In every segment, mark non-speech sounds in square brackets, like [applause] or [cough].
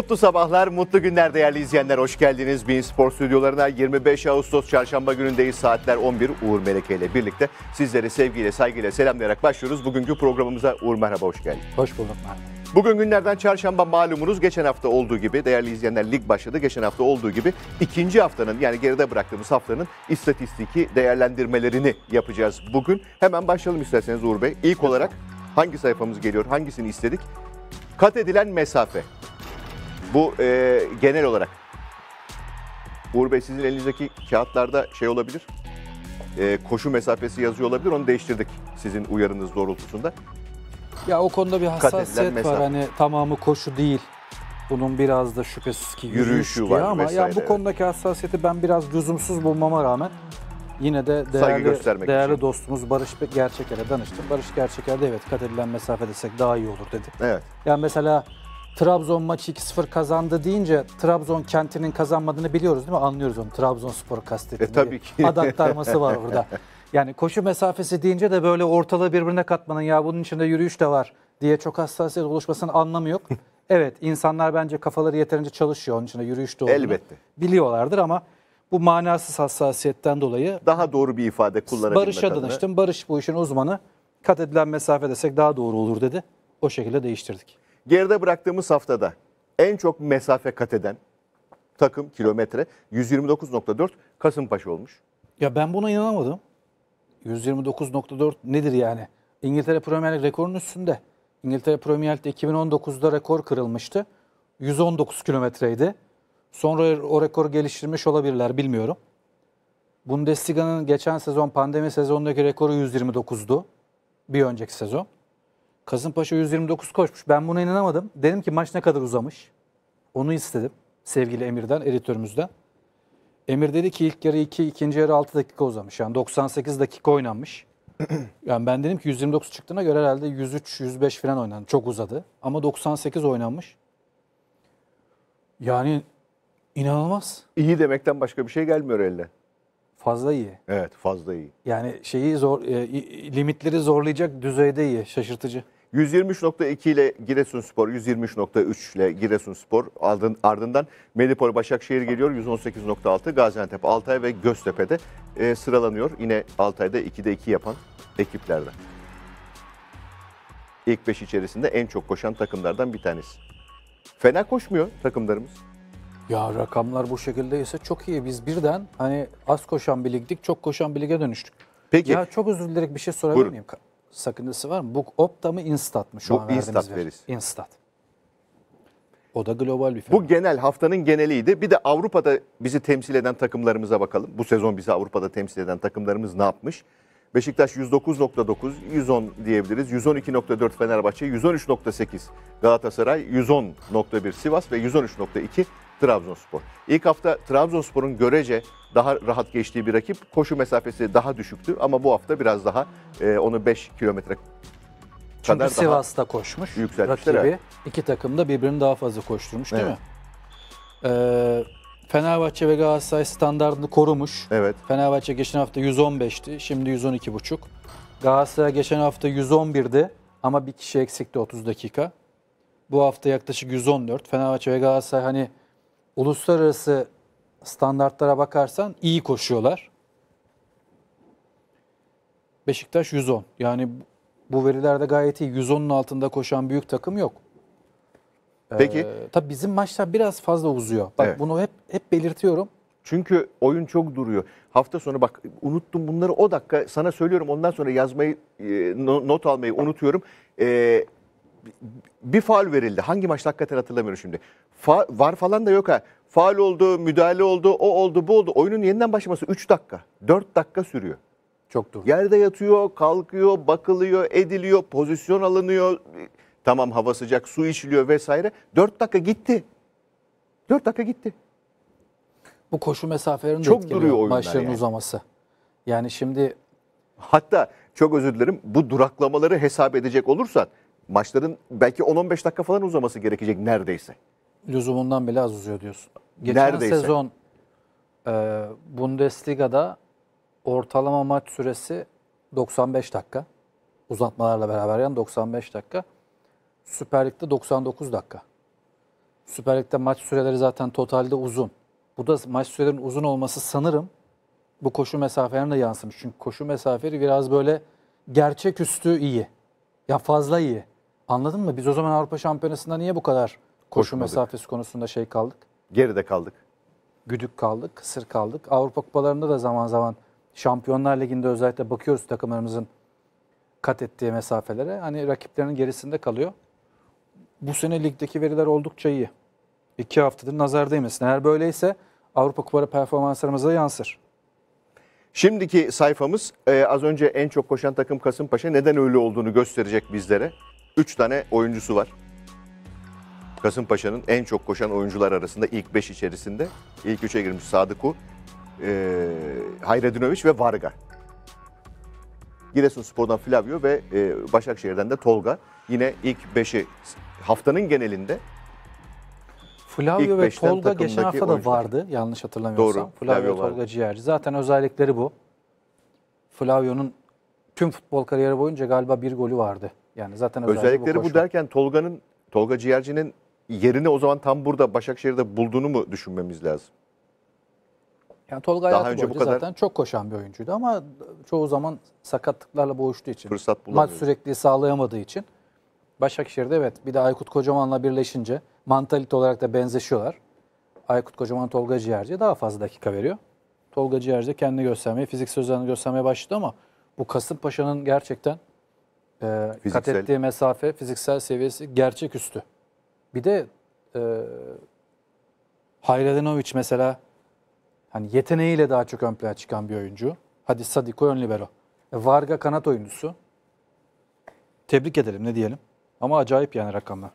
Mutlu sabahlar, mutlu günler değerli izleyenler. Hoş geldiniz Bein Spor stüdyolarına. 25 Ağustos çarşamba günündeyiz. Saatler 11. Uğur Meleke ile birlikte sizlere sevgiyle, saygıyla selamlayarak başlıyoruz. Bugünkü programımıza Uğur merhaba, hoş geldin. Hoş bulduk Mert. Bugün günlerden çarşamba malumunuz geçen hafta olduğu gibi değerli izleyenler lig başladı. Geçen hafta olduğu gibi ikinci haftanın yani geride bıraktığımız haftanın istatistiki değerlendirmelerini yapacağız bugün. Hemen başlayalım isterseniz Uğur Bey. İlk olarak hangi sayfamız geliyor hangisini istedik? Kat edilen mesafe. Bu e, genel olarak. Uğur Bey sizin elinizdeki kağıtlarda şey olabilir. E, koşu mesafesi yazıyor olabilir. Onu değiştirdik sizin uyarınız doğrultusunda. Ya o konuda bir hassasiyet var. Hani tamamı koşu değil. Bunun biraz da şüphesiz ki yürüyüşü yürüyüş var ama ya bu konudaki hassasiyeti ben biraz lüzumsuz bulmama rağmen yine de değerli, değerli dostumuz Barış Gerçeker'e danıştım. Barış Gerçeker'de evet kat edilen mesafe desek daha iyi olur dedi. Evet. Yani mesela Trabzon maçı 2-0 kazandı deyince Trabzon kentinin kazanmadığını biliyoruz değil mi? Anlıyoruz onu. Trabzonspor kastettiğini. E, tabii ki. Ad var burada. [laughs] Yani koşu mesafesi deyince de böyle ortalığı birbirine katmanın ya bunun içinde yürüyüş de var diye çok hassasiyet oluşmasının anlamı yok. [laughs] evet insanlar bence kafaları yeterince çalışıyor onun içinde yürüyüş de olduğunu. Elbette. Biliyorlardır ama bu manasız hassasiyetten dolayı. Daha doğru bir ifade kullanabilmek Barış'a danıştım. Barış bu işin uzmanı. Kat edilen mesafe desek daha doğru olur dedi. O şekilde değiştirdik. Geride bıraktığımız haftada en çok mesafe kat eden takım kilometre 129.4 Kasımpaşa olmuş. Ya ben buna inanamadım. 129.4 nedir yani? İngiltere Premier Lig rekorunun üstünde. İngiltere Premier Lig'de 2019'da rekor kırılmıştı. 119 kilometreydi. Sonra o rekor geliştirmiş olabilirler bilmiyorum. Bundesliga'nın geçen sezon pandemi sezonundaki rekoru 129'du. Bir önceki sezon. Kasımpaşa 129 koşmuş. Ben buna inanamadım. Dedim ki maç ne kadar uzamış. Onu istedim sevgili Emir'den, editörümüzden. Emir dedi ki ilk yarı 2, ikinci yarı 6 dakika uzamış. Yani 98 dakika oynanmış. [clears throat] yani ben dedim ki 129 çıktığına göre herhalde 103, 105 falan oynandı. Çok uzadı. Ama 98 oynanmış. Yani inanılmaz. İyi demekten başka bir şey gelmiyor elde. Fazla iyi. Evet fazla iyi. Yani şeyi zor, e, limitleri zorlayacak düzeyde iyi. Şaşırtıcı. 123.2 ile Giresunspor, 123.3 ile Giresunspor ardından Medipol Başakşehir geliyor 118.6, Gaziantep Altay ve Göztepe'de e, sıralanıyor. Yine Altay'da 2'de 2 yapan ekiplerden. İlk 5 içerisinde en çok koşan takımlardan bir tanesi. Fena koşmuyor takımlarımız. Ya rakamlar bu şekildeyse çok iyi. Biz birden hani az koşan bir ligdik, çok koşan bir lige dönüştük. Peki. Ya çok özür dilerim bir şey sorabilir Buyurun. miyim? sakıncası var mı? Book Opta mı Instat mı şu Book an Instat veri? veririz. Instat. O da global bir firma. Bu genel haftanın geneliydi. Bir de Avrupa'da bizi temsil eden takımlarımıza bakalım. Bu sezon bizi Avrupa'da temsil eden takımlarımız ne yapmış? Beşiktaş 109.9, 110 diyebiliriz. 112.4 Fenerbahçe, 113.8 Galatasaray, 110.1 Sivas ve 113.2 Trabzonspor. İlk hafta Trabzonspor'un görece daha rahat geçtiği bir rakip. Koşu mesafesi daha düşüktü ama bu hafta biraz daha e, onu 5 kilometre kadar Çünkü Sivas'ta koşmuş rakibi. İki takım da birbirini daha fazla koşturmuş değil evet. mi? Ee, Fenerbahçe ve Galatasaray standartını korumuş. Evet. Fenerbahçe geçen hafta 115'ti. Şimdi 112,5. Galatasaray geçen hafta 111'di ama bir kişi eksikti 30 dakika. Bu hafta yaklaşık 114. Fenerbahçe ve Galatasaray hani uluslararası standartlara bakarsan iyi koşuyorlar. Beşiktaş 110. Yani bu verilerde gayet iyi. 110'un altında koşan büyük takım yok. Peki. Ee, tabii bizim maçlar biraz fazla uzuyor. Bak evet. bunu hep hep belirtiyorum. Çünkü oyun çok duruyor. Hafta sonu bak unuttum bunları o dakika sana söylüyorum. Ondan sonra yazmayı e, not almayı unutuyorum. Ee, bir faal verildi. Hangi maç hakikaten hatırlamıyorum şimdi. Fa, var falan da yok ha. Faal oldu, müdahale oldu, o oldu, bu oldu. Oyunun yeniden başlaması 3 dakika, 4 dakika sürüyor. Çok doğru. Yerde yatıyor, kalkıyor, bakılıyor, ediliyor, pozisyon alınıyor. Tamam hava sıcak, su içiliyor vesaire. 4 dakika gitti. 4 dakika gitti. Bu koşu mesafelerinin çok duruyor maçların yani. uzaması. Yani şimdi hatta çok özür dilerim bu duraklamaları hesap edecek olursan maçların belki 10-15 dakika falan uzaması gerekecek neredeyse. Lüzumundan bile az uzuyor diyorsun. Geçen neredeyse. sezon e, Bundesliga'da ortalama maç süresi 95 dakika. Uzatmalarla beraber yani 95 dakika. Süper Lig'de 99 dakika. Süper Lig'de maç süreleri zaten totalde uzun. Bu da maç sürelerinin uzun olması sanırım bu koşu mesafelerine de yansımış. Çünkü koşu mesafeleri biraz böyle gerçeküstü iyi. Ya fazla iyi. Anladın mı? Biz o zaman Avrupa Şampiyonası'nda niye bu kadar koşu Koşmadık. mesafesi konusunda şey kaldık? Geride kaldık. Güdük kaldık, kısır kaldık. Avrupa Kupalarında da zaman zaman Şampiyonlar Ligi'nde özellikle bakıyoruz takımlarımızın kat ettiği mesafelere. Hani rakiplerinin gerisinde kalıyor. Bu sene ligdeki veriler oldukça iyi. İki haftadır nazar değmesin. Eğer böyleyse Avrupa Kupaları performanslarımıza yansır. Şimdiki sayfamız e, az önce en çok koşan takım Kasımpaşa neden öyle olduğunu gösterecek bizlere. 3 tane oyuncusu var. Kasımpaşa'nın en çok koşan oyuncular arasında ilk 5 içerisinde. ilk 3'e girmiş Sadıku, e, Hayredinoviç ve Varga. Giresun Spor'dan Flavio ve e, Başakşehir'den de Tolga. Yine ilk 5'i haftanın genelinde Flavio ilk ve Tolga geçen hafta da vardı yanlış hatırlamıyorsam. Doğru, Flavio, Flavio Tolga vardı. Ciğerci. Zaten özellikleri bu. Flavio'nun tüm futbol kariyeri boyunca galiba bir golü vardı. Yani zaten özellikleri bu, bu derken Tolga'nın Tolga Ciğerci'nin yerini o zaman tam burada Başakşehir'de bulduğunu mu düşünmemiz lazım? Yani Tolga Daha önce bu kadar... zaten çok koşan bir oyuncuydu ama çoğu zaman sakatlıklarla boğuştuğu için, Fırsat maç sürekli sağlayamadığı için Başakşehir'de evet bir de Aykut Kocaman'la birleşince mantalite olarak da benzeşiyorlar. Aykut Kocaman Tolga Ciğerci'ye daha fazla dakika veriyor. Tolga Ciğerci kendini göstermeye, fiziksel özelliğini göstermeye başladı ama bu Kasımpaşa'nın gerçekten e, kat ettiği mesafe, fiziksel seviyesi gerçek üstü. Bir de e, Hayredinovic mesela hani yeteneğiyle daha çok ön plana çıkan bir oyuncu. Hadi Sadiko ön libero. E, Varga kanat oyuncusu. Tebrik edelim ne diyelim. Ama acayip yani rakamlar.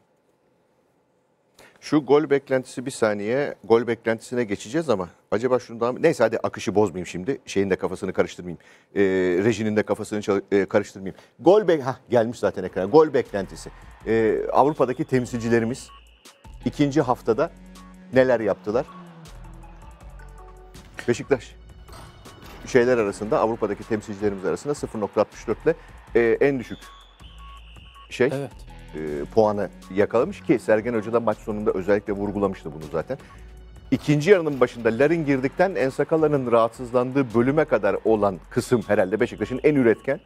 Şu gol beklentisi bir saniye. Gol beklentisine geçeceğiz ama acaba şundan... Neyse hadi akışı bozmayayım şimdi. Şeyin de kafasını karıştırmayayım. E, rejinin de kafasını e, karıştırmayayım. Gol be Hah, gelmiş zaten ekrana. Gol beklentisi. E, Avrupa'daki temsilcilerimiz ikinci haftada neler yaptılar? Beşiktaş şeyler arasında Avrupa'daki temsilcilerimiz arasında 0.64 ile e, en düşük şey. Evet e, puanı yakalamış ki Sergen Hoca da maç sonunda özellikle vurgulamıştı bunu zaten. İkinci yarının başında Larin girdikten Ensakala'nın rahatsızlandığı bölüme kadar olan kısım herhalde Beşiktaş'ın en üretken,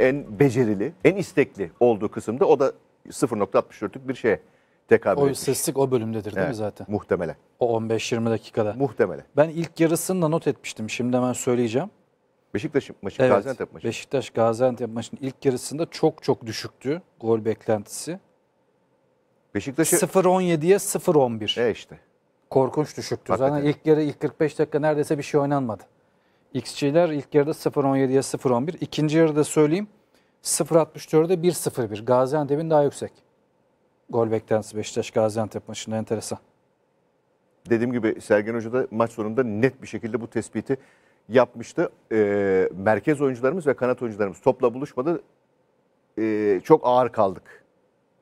en becerili, en istekli olduğu kısımda o da 0.64'lük bir şeye tekabül O etmiş. o bölümdedir değil mi zaten? Muhtemelen. O 15-20 dakikada. Muhtemelen. Ben ilk yarısını da not etmiştim. Şimdi hemen söyleyeceğim. Beşiktaş maçı, evet, Gaziantep maçı. Beşiktaş Gaziantep maçının ilk yarısında çok çok düşüktü gol beklentisi. Beşiktaş'ı 0-17'ye 0-11. E işte. Korkunç düşüktü. Hakikaten. Zaten ilk yarı ilk 45 dakika neredeyse bir şey oynanmadı. XG'ler ilk yarıda 0-17'ye 0-11. İkinci yarıda söyleyeyim 0-64'e 1-0-1. Gaziantep'in daha yüksek. Gol beklentisi Beşiktaş Gaziantep maçında enteresan. Dediğim gibi Sergen Hoca da maç sonunda net bir şekilde bu tespiti yapmıştı. E, merkez oyuncularımız ve kanat oyuncularımız topla buluşmadı. E, çok ağır kaldık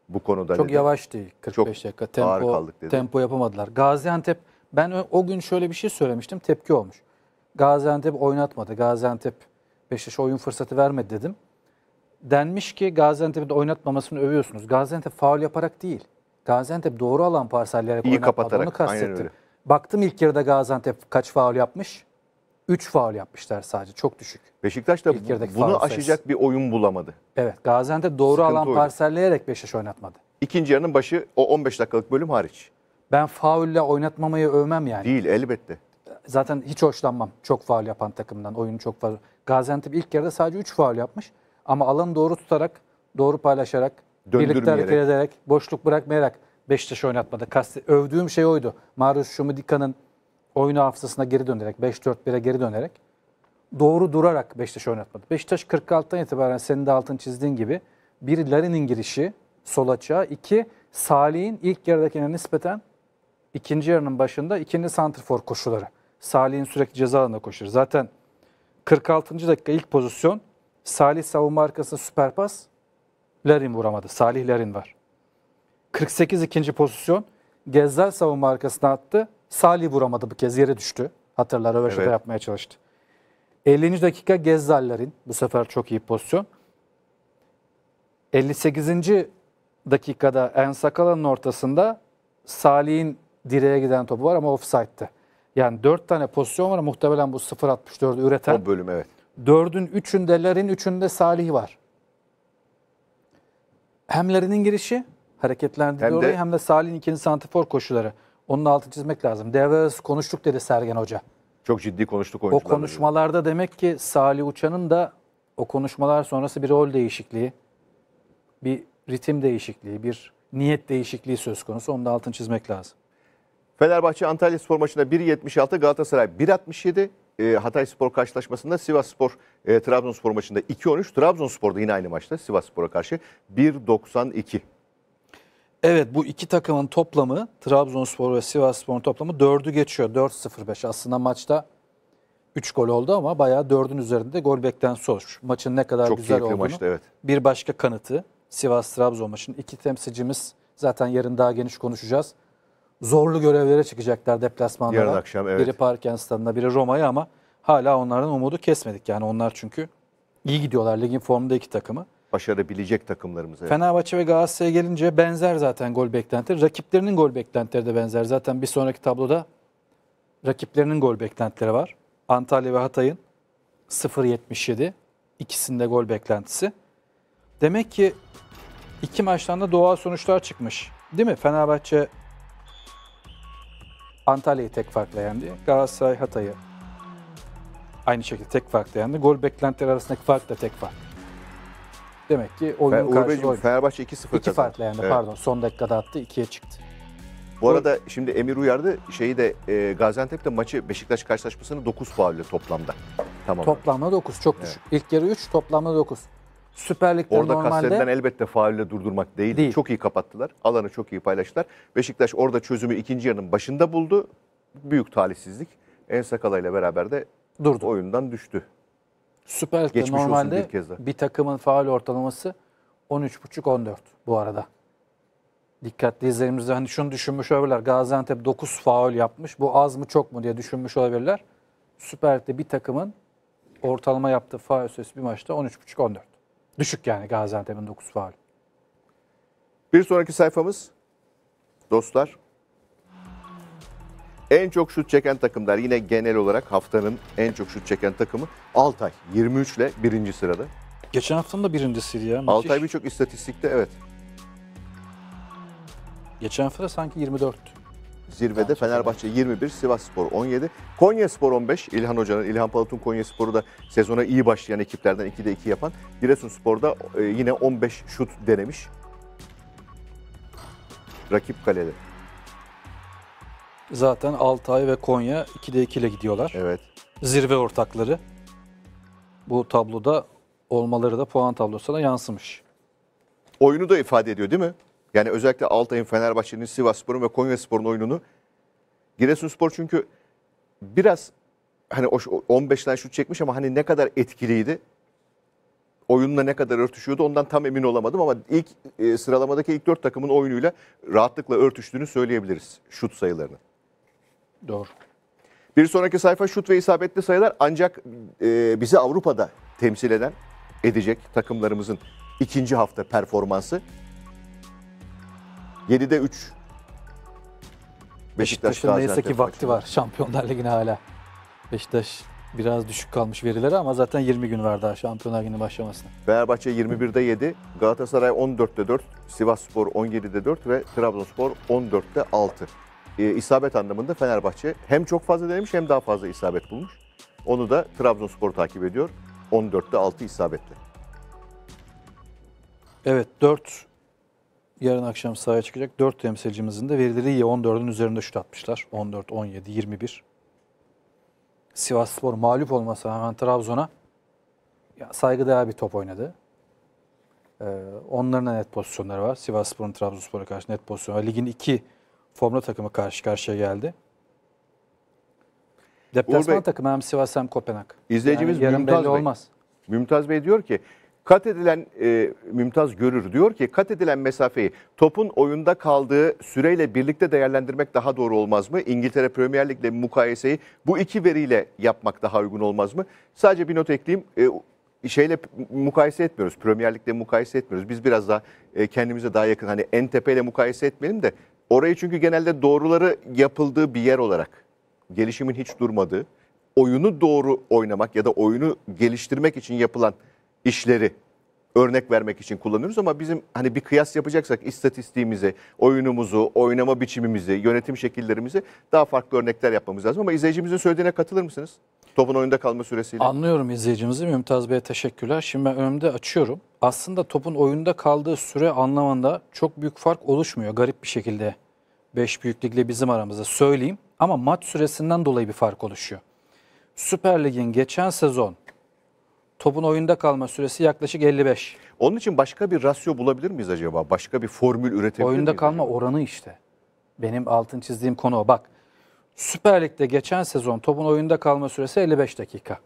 bu konuda. Çok dedi. yavaştı 45 çok dakika. Tempo, ağır kaldık dedi. Tempo yapamadılar. Gaziantep ben o gün şöyle bir şey söylemiştim tepki olmuş. Gaziantep oynatmadı. Gaziantep Beşiktaş'a oyun fırsatı vermedi dedim. Denmiş ki Gaziantep'in de oynatmamasını övüyorsunuz. Gaziantep faul yaparak değil. Gaziantep doğru alan parseller İyi oynatmadı. kapatarak. Onu kastettim. Baktım ilk yarıda Gaziantep kaç faul yapmış. 3 faul yapmışlar sadece. Çok düşük. Beşiktaş da bunu aşacak sayısı. bir oyun bulamadı. Evet. Gaziantep doğru Sıkıntı alan oydu. parselleyerek Beşiktaş oynatmadı. İkinci yarının başı o 15 dakikalık bölüm hariç. Ben faulle oynatmamayı övmem yani. Değil elbette. Zaten hiç hoşlanmam çok faul yapan takımdan. Oyunu çok fazla. Gaziantep ilk yarıda sadece 3 faul yapmış. Ama alanı doğru tutarak, doğru paylaşarak, birlikte hareket ederek, boşluk bırakmayarak Beşiktaş oynatmadı. Kast övdüğüm şey oydu. Marius Şumudika'nın Oyunu hafızasına geri dönerek 5-4-1'e geri dönerek doğru durarak Beşiktaş oynatmadı. Beşiktaş 46'tan itibaren senin de altın çizdiğin gibi bir Larin'in girişi sol açığa, iki Salih'in ilk yarıdakine nispeten ikinci yarının başında ikinci santrfor koşuları. Salih'in sürekli ceza alanında koşuyor. Zaten 46. dakika ilk pozisyon Salih savunma arkasına süper pas Larin vuramadı. Salih Larin var. 48 ikinci pozisyon Gezzel savunma arkasına attı. Salih vuramadı bu kez. Yere düştü. Hatırlar Röveşata evet. yapmaya çalıştı. 50. dakika Gezzaller'in bu sefer çok iyi pozisyon. 58. dakikada Ensakala'nın ortasında Salih'in direğe giden topu var ama offside'de. Yani 4 tane pozisyon var muhtemelen bu 0.64'ü üreten. O bölüm evet. 4'ün 3'ünde Lerin 3'ünde Salih var. Hem Lerin'in girişi hareketlendiği hem de, orayı hem de Salih'in ikinci santifor koşuları. Onun altı çizmek lazım. Devre arası konuştuk dedi Sergen Hoca. Çok ciddi konuştuk O oyuncularla. konuşmalarda demek ki Salih Uçan'ın da o konuşmalar sonrası bir rol değişikliği, bir ritim değişikliği, bir niyet değişikliği söz konusu. Onun da altını çizmek lazım. Fenerbahçe Antalya Spor maçında 1.76 Galatasaray 1.67 ee, Hatay Spor karşılaşmasında Sivas Spor e, Trabzon Spor maçında 2.13 Trabzonspor da yine aynı maçta Sivas Spor'a karşı 1.92. Evet bu iki takımın toplamı Trabzonspor ve Sivasspor'un toplamı 4'ü geçiyor. 4-0-5 aslında maçta 3 gol oldu ama bayağı 4'ün üzerinde gol beklensi olur. Maçın ne kadar Çok güzel keyifli olduğunu maçtı, evet. bir başka kanıtı Sivas-Trabzon maçının iki temsilcimiz zaten yarın daha geniş konuşacağız. Zorlu görevlere çıkacaklar deplasmanlara. Yarın akşam evet. Biri Parken stadında, biri Roma'ya ama hala onların umudu kesmedik. Yani onlar çünkü iyi gidiyorlar ligin formda iki takımı başarabilecek takımlarımız. Evet. Fenerbahçe ve Galatasaray'a gelince benzer zaten gol beklentileri. Rakiplerinin gol beklentileri de benzer. Zaten bir sonraki tabloda rakiplerinin gol beklentileri var. Antalya ve Hatay'ın 0.77 ikisinde gol beklentisi. Demek ki iki maçtan da doğal sonuçlar çıkmış. Değil mi? Fenerbahçe Antalya'yı tek farkla yendi. Galatasaray Hatay'ı aynı şekilde tek farkla yendi. Gol beklentileri arasındaki fark da tek fark. Demek ki oyunun Fe, karşılığı oyun. Fenerbahçe 2-0 kazandı. 2 farklı yani evet. pardon. Son dakikada attı 2'ye çıktı. Bu arada şimdi Emir uyardı. Şeyi de e, Gaziantep'te maçı Beşiktaş karşılaşmasını 9 faulle toplamda. Tamam. Toplamda 9 çok düşük. Evet. İlk yarı 3 toplamda 9. Süper Lig'de orada normalde... kastedilen elbette faulle durdurmak değil. değil. Çok iyi kapattılar. Alanı çok iyi paylaştılar. Beşiktaş orada çözümü ikinci yarının başında buldu. Büyük talihsizlik. En Sakalayla beraber de Durdu. oyundan düştü. Süper Lig'de normalde bir bir, kez daha. takımın faal ortalaması 13,5-14 bu arada. Dikkatli izlerimizde hani şunu düşünmüş olabilirler. Gaziantep 9 faul yapmış. Bu az mı çok mu diye düşünmüş olabilirler. Süper Lig'de bir takımın ortalama yaptığı faul sayısı bir maçta 13,5-14. Düşük yani Gaziantep'in 9 faul. Bir sonraki sayfamız dostlar en çok şut çeken takımlar yine genel olarak haftanın en çok şut çeken takımı Altay 23 ile birinci sırada. Geçen haftanın da birincisiydi ya. Müthiş. Altay birçok istatistikte evet. Geçen hafta sanki 24. Zirvede Bence Fenerbahçe 21, Sivas Spor 17, Konya Spor 15. İlhan Hoca'nın, İlhan Palat'ın Konya Spor'u da sezona iyi başlayan ekiplerden 2'de 2 yapan. Giresun Spor'da e, yine 15 şut denemiş. Rakip kalede zaten Altay ve Konya 2'de 2 ile gidiyorlar. Evet. Zirve ortakları. Bu tabloda olmaları da puan tablosuna yansımış. Oyunu da ifade ediyor değil mi? Yani özellikle Altay'ın, Fenerbahçe'nin, Sivasspor'un ve Konyaspor'un oyununu. Giresunspor çünkü biraz hani o şut çekmiş ama hani ne kadar etkiliydi? Oyunla ne kadar örtüşüyordu ondan tam emin olamadım ama ilk e, sıralamadaki ilk 4 takımın oyunuyla rahatlıkla örtüştüğünü söyleyebiliriz şut sayılarını. Doğru. Bir sonraki sayfa şut ve isabetli sayılar ancak e, bizi Avrupa'da temsil eden, edecek takımlarımızın ikinci hafta performansı. 7'de 3. Beşiktaş'ın neyse ki vakti var Şampiyonlar Ligi'ne hala. Beşiktaş biraz düşük kalmış verileri ama zaten 20 gün var daha Şampiyonlar Ligi'nin başlamasına. Fenerbahçe 21'de 7, Galatasaray 14'te 4, Sivasspor 17'de 4 ve Trabzonspor 14'te 6 e, isabet anlamında Fenerbahçe hem çok fazla denemiş hem daha fazla isabet bulmuş. Onu da Trabzonspor takip ediyor. 14'te 6 isabetle. Evet 4 yarın akşam sahaya çıkacak 4 temsilcimizin de verileri iyi. 14'ün üzerinde şut atmışlar. 14, 17, 21. Sivas Spor mağlup olmasa hemen Trabzon'a saygıdeğer bir top oynadı. Ee, onların net pozisyonları var. Sivas Spor'un Trabzonspor'a karşı net pozisyonu var. Ligin iki Formula takımı karşı karşıya geldi. Deplasman takımı hem Sivas hem Kopenhag. İzleyicimiz yani Mümtaz Bey. olmaz. Mümtaz Bey diyor ki kat edilen e, Mümtaz Görür diyor ki kat edilen mesafeyi topun oyunda kaldığı süreyle birlikte değerlendirmek daha doğru olmaz mı? İngiltere Premier Lig'le mukayeseyi bu iki veriyle yapmak daha uygun olmaz mı? Sadece bir not ekleyeyim. E, şeyle mukayese etmiyoruz. Premier Lig'le mukayese etmiyoruz. Biz biraz daha e, kendimize daha yakın hani NTP ile mukayese etmeyelim de Orayı çünkü genelde doğruları yapıldığı bir yer olarak gelişimin hiç durmadığı, oyunu doğru oynamak ya da oyunu geliştirmek için yapılan işleri örnek vermek için kullanıyoruz ama bizim hani bir kıyas yapacaksak istatistiğimizi, oyunumuzu, oynama biçimimizi, yönetim şekillerimizi daha farklı örnekler yapmamız lazım. Ama izleyicimizin söylediğine katılır mısınız? Topun oyunda kalma süresiyle. Anlıyorum izleyicimizi. Mümtaz Bey'e teşekkürler. Şimdi ben önümde açıyorum. Aslında topun oyunda kaldığı süre anlamında çok büyük fark oluşmuyor garip bir şekilde 5 büyüklükle bizim aramızda söyleyeyim. Ama maç süresinden dolayı bir fark oluşuyor. Süper Lig'in geçen sezon topun oyunda kalma süresi yaklaşık 55. Onun için başka bir rasyo bulabilir miyiz acaba? Başka bir formül üretebilir oyunda miyiz? Oyunda kalma acaba? oranı işte. Benim altın çizdiğim konu o. Bak Süper Lig'de geçen sezon topun oyunda kalma süresi 55 dakika.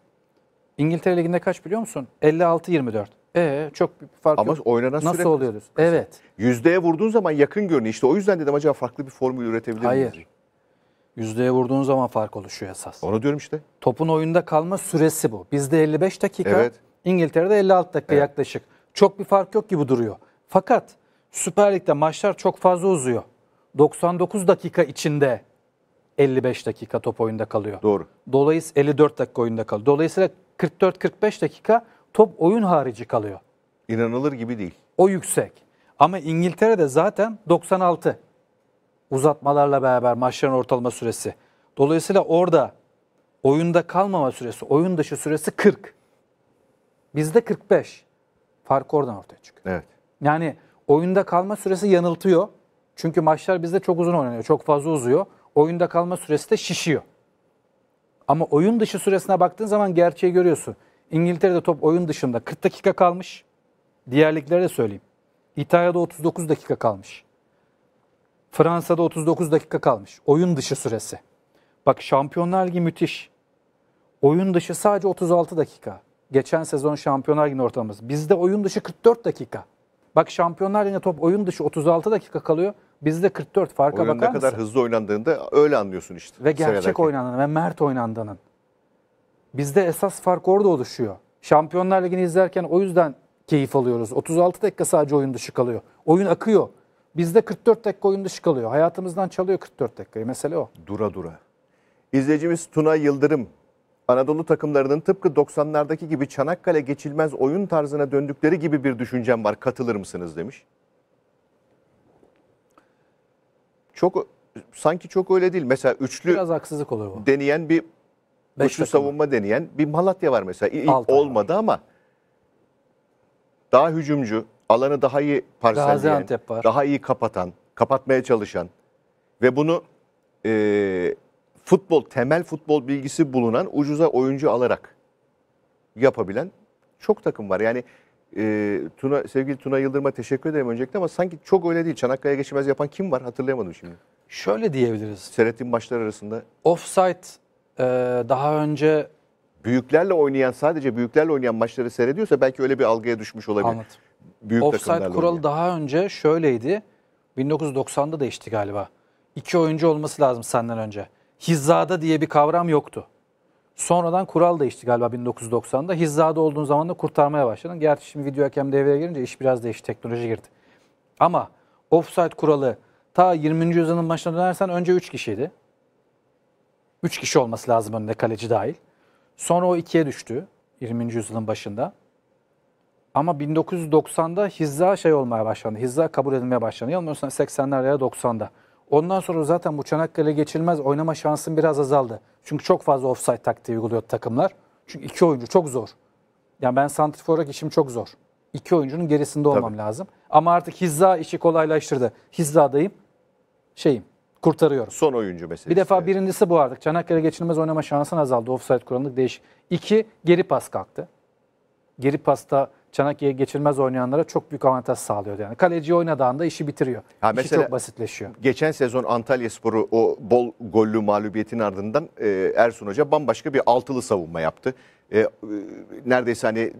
İngiltere Ligi'nde kaç biliyor musun? 56-24. Ee, çok bir fark Ama yok. oynanan Nasıl süre oluyor diyorsun? Evet. Yüzdeye vurduğun zaman yakın görünüyor. İşte o yüzden dedim acaba farklı bir formül üretebilir miyiz? Hayır. Yüzdeye vurduğun zaman fark oluşuyor esas. Onu diyorum işte. Topun oyunda kalma süresi bu. Bizde 55 dakika, Evet. İngiltere'de 56 dakika Evet. yaklaşık. Çok bir fark yok gibi duruyor. Fakat Süper Lig'de maçlar çok fazla uzuyor. 99 dakika içinde 55 dakika top oyunda kalıyor. Doğru. Dolayısıyla 54 dakika oyunda kalıyor. Dolayısıyla 44-45 dakika top oyun harici kalıyor. İnanılır gibi değil. O yüksek. Ama İngiltere'de zaten 96 uzatmalarla beraber maçların ortalama süresi. Dolayısıyla orada oyunda kalmama süresi, oyun dışı süresi 40. Bizde 45. Fark oradan ortaya çıkıyor. Evet. Yani oyunda kalma süresi yanıltıyor. Çünkü maçlar bizde çok uzun oynanıyor, çok fazla uzuyor. Oyunda kalma süresi de şişiyor. Ama oyun dışı süresine baktığın zaman gerçeği görüyorsun. İngiltere'de top oyun dışında 40 dakika kalmış. Diğer liglere de söyleyeyim. İtalya'da 39 dakika kalmış. Fransa'da 39 dakika kalmış. Oyun dışı süresi. Bak Şampiyonlar Ligi müthiş. Oyun dışı sadece 36 dakika. Geçen sezon Şampiyonlar Ligi'nin ortalaması. Bizde oyun dışı 44 dakika. Bak Şampiyonlar Ligi'nde top oyun dışı 36 dakika kalıyor. Bizde 44 farka Oyun bakar ne kadar hızlı oynandığında öyle anlıyorsun işte. Ve gerçek seyrederken. oynandığını ve mert oynandığının. Bizde esas fark orada oluşuyor. Şampiyonlar Ligi'ni izlerken o yüzden keyif alıyoruz. 36 dakika sadece oyun dışı kalıyor. Oyun akıyor. Bizde 44 dakika oyun dışı kalıyor. Hayatımızdan çalıyor 44 dakikayı. Mesele o. Dura dura. İzleyicimiz Tuna Yıldırım. Anadolu takımlarının tıpkı 90'lardaki gibi Çanakkale geçilmez oyun tarzına döndükleri gibi bir düşüncem var. Katılır mısınız demiş. Çok sanki çok öyle değil. Mesela üçlü Biraz haksızlık olur bu. deneyen bir Beş Üçlü takımı. savunma deneyen bir Malatya var mesela. İyi, Altı olmadı ama daha hücumcu, alanı daha iyi parselleyen, daha iyi kapatan, kapatmaya çalışan ve bunu e, futbol, temel futbol bilgisi bulunan ucuza oyuncu alarak yapabilen çok takım var. Yani e, Tuna, sevgili Tuna Yıldırım'a teşekkür ederim öncelikle ama sanki çok öyle değil. Çanakkale geçmez yapan kim var hatırlayamadım şimdi. Şöyle diyebiliriz. Seyrettiğim maçlar arasında Offside e, daha önce büyüklerle oynayan sadece büyüklerle oynayan maçları seyrediyorsa belki öyle bir algıya düşmüş olabilir. Anlat. Büyük Offside kuralı oynayan. daha önce şöyleydi. 1990'da değişti galiba. İki oyuncu olması lazım senden önce. Hizada diye bir kavram yoktu. Sonradan kural değişti galiba 1990'da. Hizada olduğun zaman da kurtarmaya başladın. Gerçi şimdi video hakem devreye girince iş biraz değişti. Teknoloji girdi. Ama offside kuralı ta 20. yüzyılın başına dönersen önce 3 kişiydi. 3 kişi olması lazım önünde kaleci dahil. Sonra o 2'ye düştü 20. yüzyılın başında. Ama 1990'da hizza şey olmaya başlandı. Hizza kabul edilmeye başlandı. Yanılmıyorsam 80'ler ya 90'da. Ondan sonra zaten bu Çanakkale geçilmez oynama şansın biraz azaldı. Çünkü çok fazla offside taktiği uyguluyor takımlar. Çünkü iki oyuncu çok zor. Yani ben santrifor olarak işim çok zor. İki oyuncunun gerisinde olmam Tabii. lazım. Ama artık hizza işi kolaylaştırdı. Hizzadayım, şeyim, Kurtarıyor. Son oyuncu meselesi. Bir defa birincisi bu artık. Çanakkale geçilmez oynama şansın azaldı. Offside kuralındaki değiş. İki, geri pas kalktı. Geri pasta Çanakkale geçilmez oynayanlara çok büyük avantaj sağlıyordu. Yani kaleci oynadığında işi bitiriyor. Ha, işi çok basitleşiyor. Geçen sezon Antalya Sporu o bol gollü mağlubiyetin ardından e, Ersun Hoca bambaşka bir altılı savunma yaptı. E, e, neredeyse hani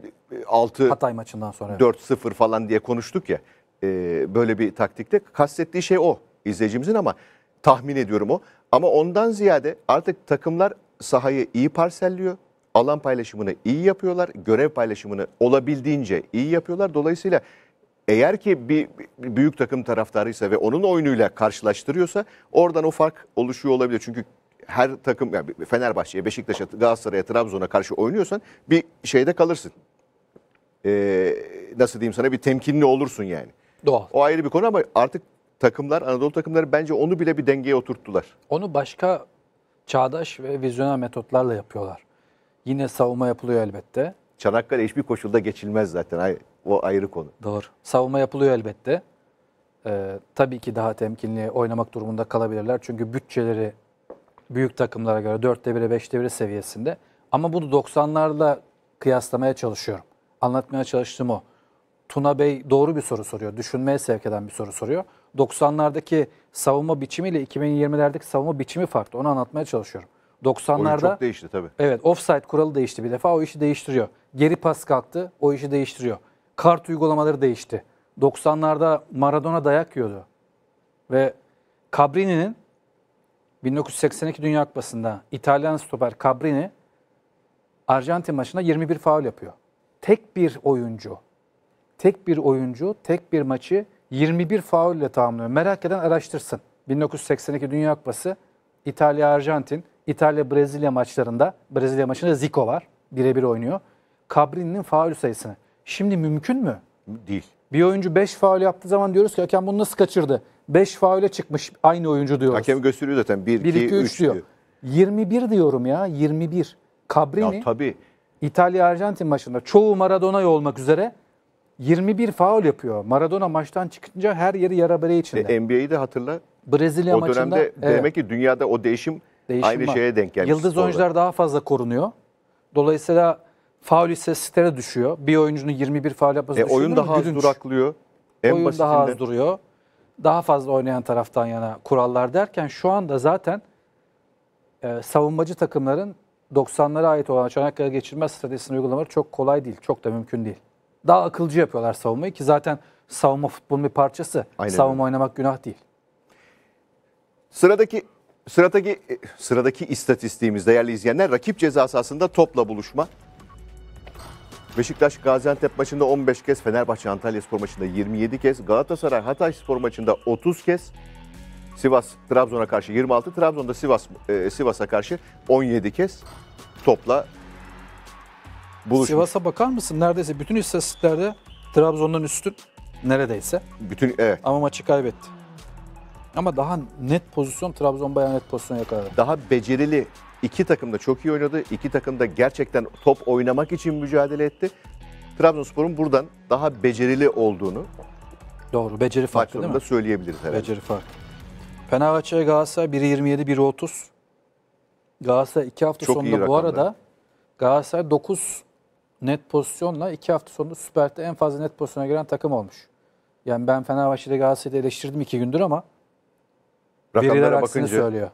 6 e, Hatay maçından sonra 4-0 falan diye konuştuk ya. E, böyle bir taktikte kastettiği şey o izleyicimizin ama tahmin ediyorum o. Ama ondan ziyade artık takımlar sahayı iyi parselliyor. Alan paylaşımını iyi yapıyorlar. Görev paylaşımını olabildiğince iyi yapıyorlar. Dolayısıyla eğer ki bir büyük takım taraftarıysa ve onun oyunuyla karşılaştırıyorsa oradan o fark oluşuyor olabilir. Çünkü her takım yani Fenerbahçe'ye, Beşiktaş'a, Galatasaray'a, Trabzon'a karşı oynuyorsan bir şeyde kalırsın. Ee, nasıl diyeyim sana bir temkinli olursun yani. Doğal. O ayrı bir konu ama artık takımlar, Anadolu takımları bence onu bile bir dengeye oturttular. Onu başka çağdaş ve vizyoner metotlarla yapıyorlar. Yine savunma yapılıyor elbette. Çanakkale hiçbir koşulda geçilmez zaten. O ayrı konu. Doğru. Savunma yapılıyor elbette. Ee, tabii ki daha temkinli oynamak durumunda kalabilirler. Çünkü bütçeleri büyük takımlara göre 4'te 1'e 5'te 1'e seviyesinde. Ama bunu 90'larla kıyaslamaya çalışıyorum. Anlatmaya çalıştığım o. Tuna Bey doğru bir soru soruyor. Düşünmeye sevk eden bir soru soruyor. 90'lardaki savunma biçimiyle 2020'lerdeki savunma biçimi farklı. Onu anlatmaya çalışıyorum. 90'larda çok değişti tabii. Evet, offside kuralı değişti bir defa. O işi değiştiriyor. Geri pas kalktı. O işi değiştiriyor. Kart uygulamaları değişti. 90'larda Maradona dayak yiyordu. Ve Cabrini'nin 1982 Dünya Kupası'nda İtalyan stoper Cabrini Arjantin maçında 21 faul yapıyor. Tek bir oyuncu, tek bir oyuncu, tek bir maçı 21 faul ile tamamlıyor. Merak eden araştırsın. 1982 Dünya Kupası İtalya-Arjantin, İtalya-Brezilya maçlarında, Brezilya maçında Zico var. Birebir oynuyor. Cabrini'nin faul sayısını. Şimdi mümkün mü? Değil. Bir oyuncu 5 faul yaptığı zaman diyoruz ki hakem bunu nasıl kaçırdı? 5 faule çıkmış aynı oyuncu diyoruz. Hakem gösteriyor zaten 1, 2, 3 diyor. diyor. 21 diyorum ya 21. Cabrini tabii. İtalya-Arjantin maçında çoğu Maradona'ya olmak üzere 21 faul yapıyor. Maradona maçtan çıkınca her yeri yara bere içinde. E, NBA'yi de hatırla. Brezilya maçında. O dönemde evet. demek ki dünyada o değişim, değişim aynı var. şeye denk gelmiş. Yıldız sonra. oyuncular daha fazla korunuyor. Dolayısıyla faul istatistiklere düşüyor. Bir oyuncunun 21 faul yapması e, Oyun daha az duraklıyor. En oyun basitinde. daha az duruyor. Daha fazla oynayan taraftan yana kurallar derken şu anda zaten e, savunmacı takımların 90'lara ait olan Çanakkale geçirmez stratejisini uygulamaları çok kolay değil. Çok da mümkün değil daha akılcı yapıyorlar savunmayı ki zaten savunma futbolun bir parçası. Aynen savunma oynamak günah değil. Sıradaki sıradaki e, sıradaki istatistiğimiz değerli izleyenler rakip ceza sahasında topla buluşma. Beşiktaş Gaziantep maçında 15 kez, Fenerbahçe Antalya spor maçında 27 kez, Galatasaray Hatay spor maçında 30 kez, Sivas Trabzon'a karşı 26, Trabzon'da Sivas e, Sivas'a karşı 17 kez topla buluşmuş. Sivas'a bakar mısın? Neredeyse bütün istatistiklerde Trabzon'dan üstün neredeyse. Bütün evet. Ama maçı kaybetti. Ama daha net pozisyon Trabzon bayağı net pozisyon yakaladı. Daha becerili. iki takım da çok iyi oynadı. İki takım da gerçekten top oynamak için mücadele etti. Trabzonspor'un buradan daha becerili olduğunu Doğru. Beceri farkı değil mi? söyleyebiliriz herhalde. Beceri farkı. Fenerbahçe Galatasaray 1.27 1.30. Galatasaray 2 hafta Çok sonunda bu arada Galatasaray 9 net pozisyonla iki hafta sonunda Süper'de en fazla net pozisyona giren takım olmuş. Yani ben Fenerbahçe'de Galatasaray'da eleştirdim iki gündür ama Rakamlara bakınca, söylüyor.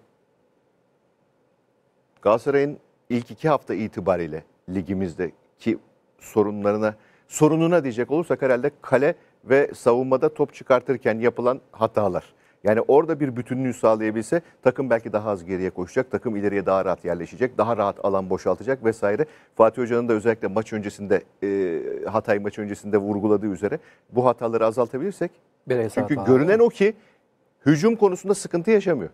Galatasaray'ın ilk iki hafta itibariyle ligimizdeki sorunlarına, sorununa diyecek olursak herhalde kale ve savunmada top çıkartırken yapılan hatalar. Yani orada bir bütünlüğü sağlayabilse takım belki daha az geriye koşacak, takım ileriye daha rahat yerleşecek, daha rahat alan boşaltacak vesaire. Fatih Hoca'nın da özellikle maç öncesinde, e, Hatay maç öncesinde vurguladığı üzere bu hataları azaltabilirsek. Bireysel çünkü hata. görünen o ki hücum konusunda sıkıntı yaşamıyor.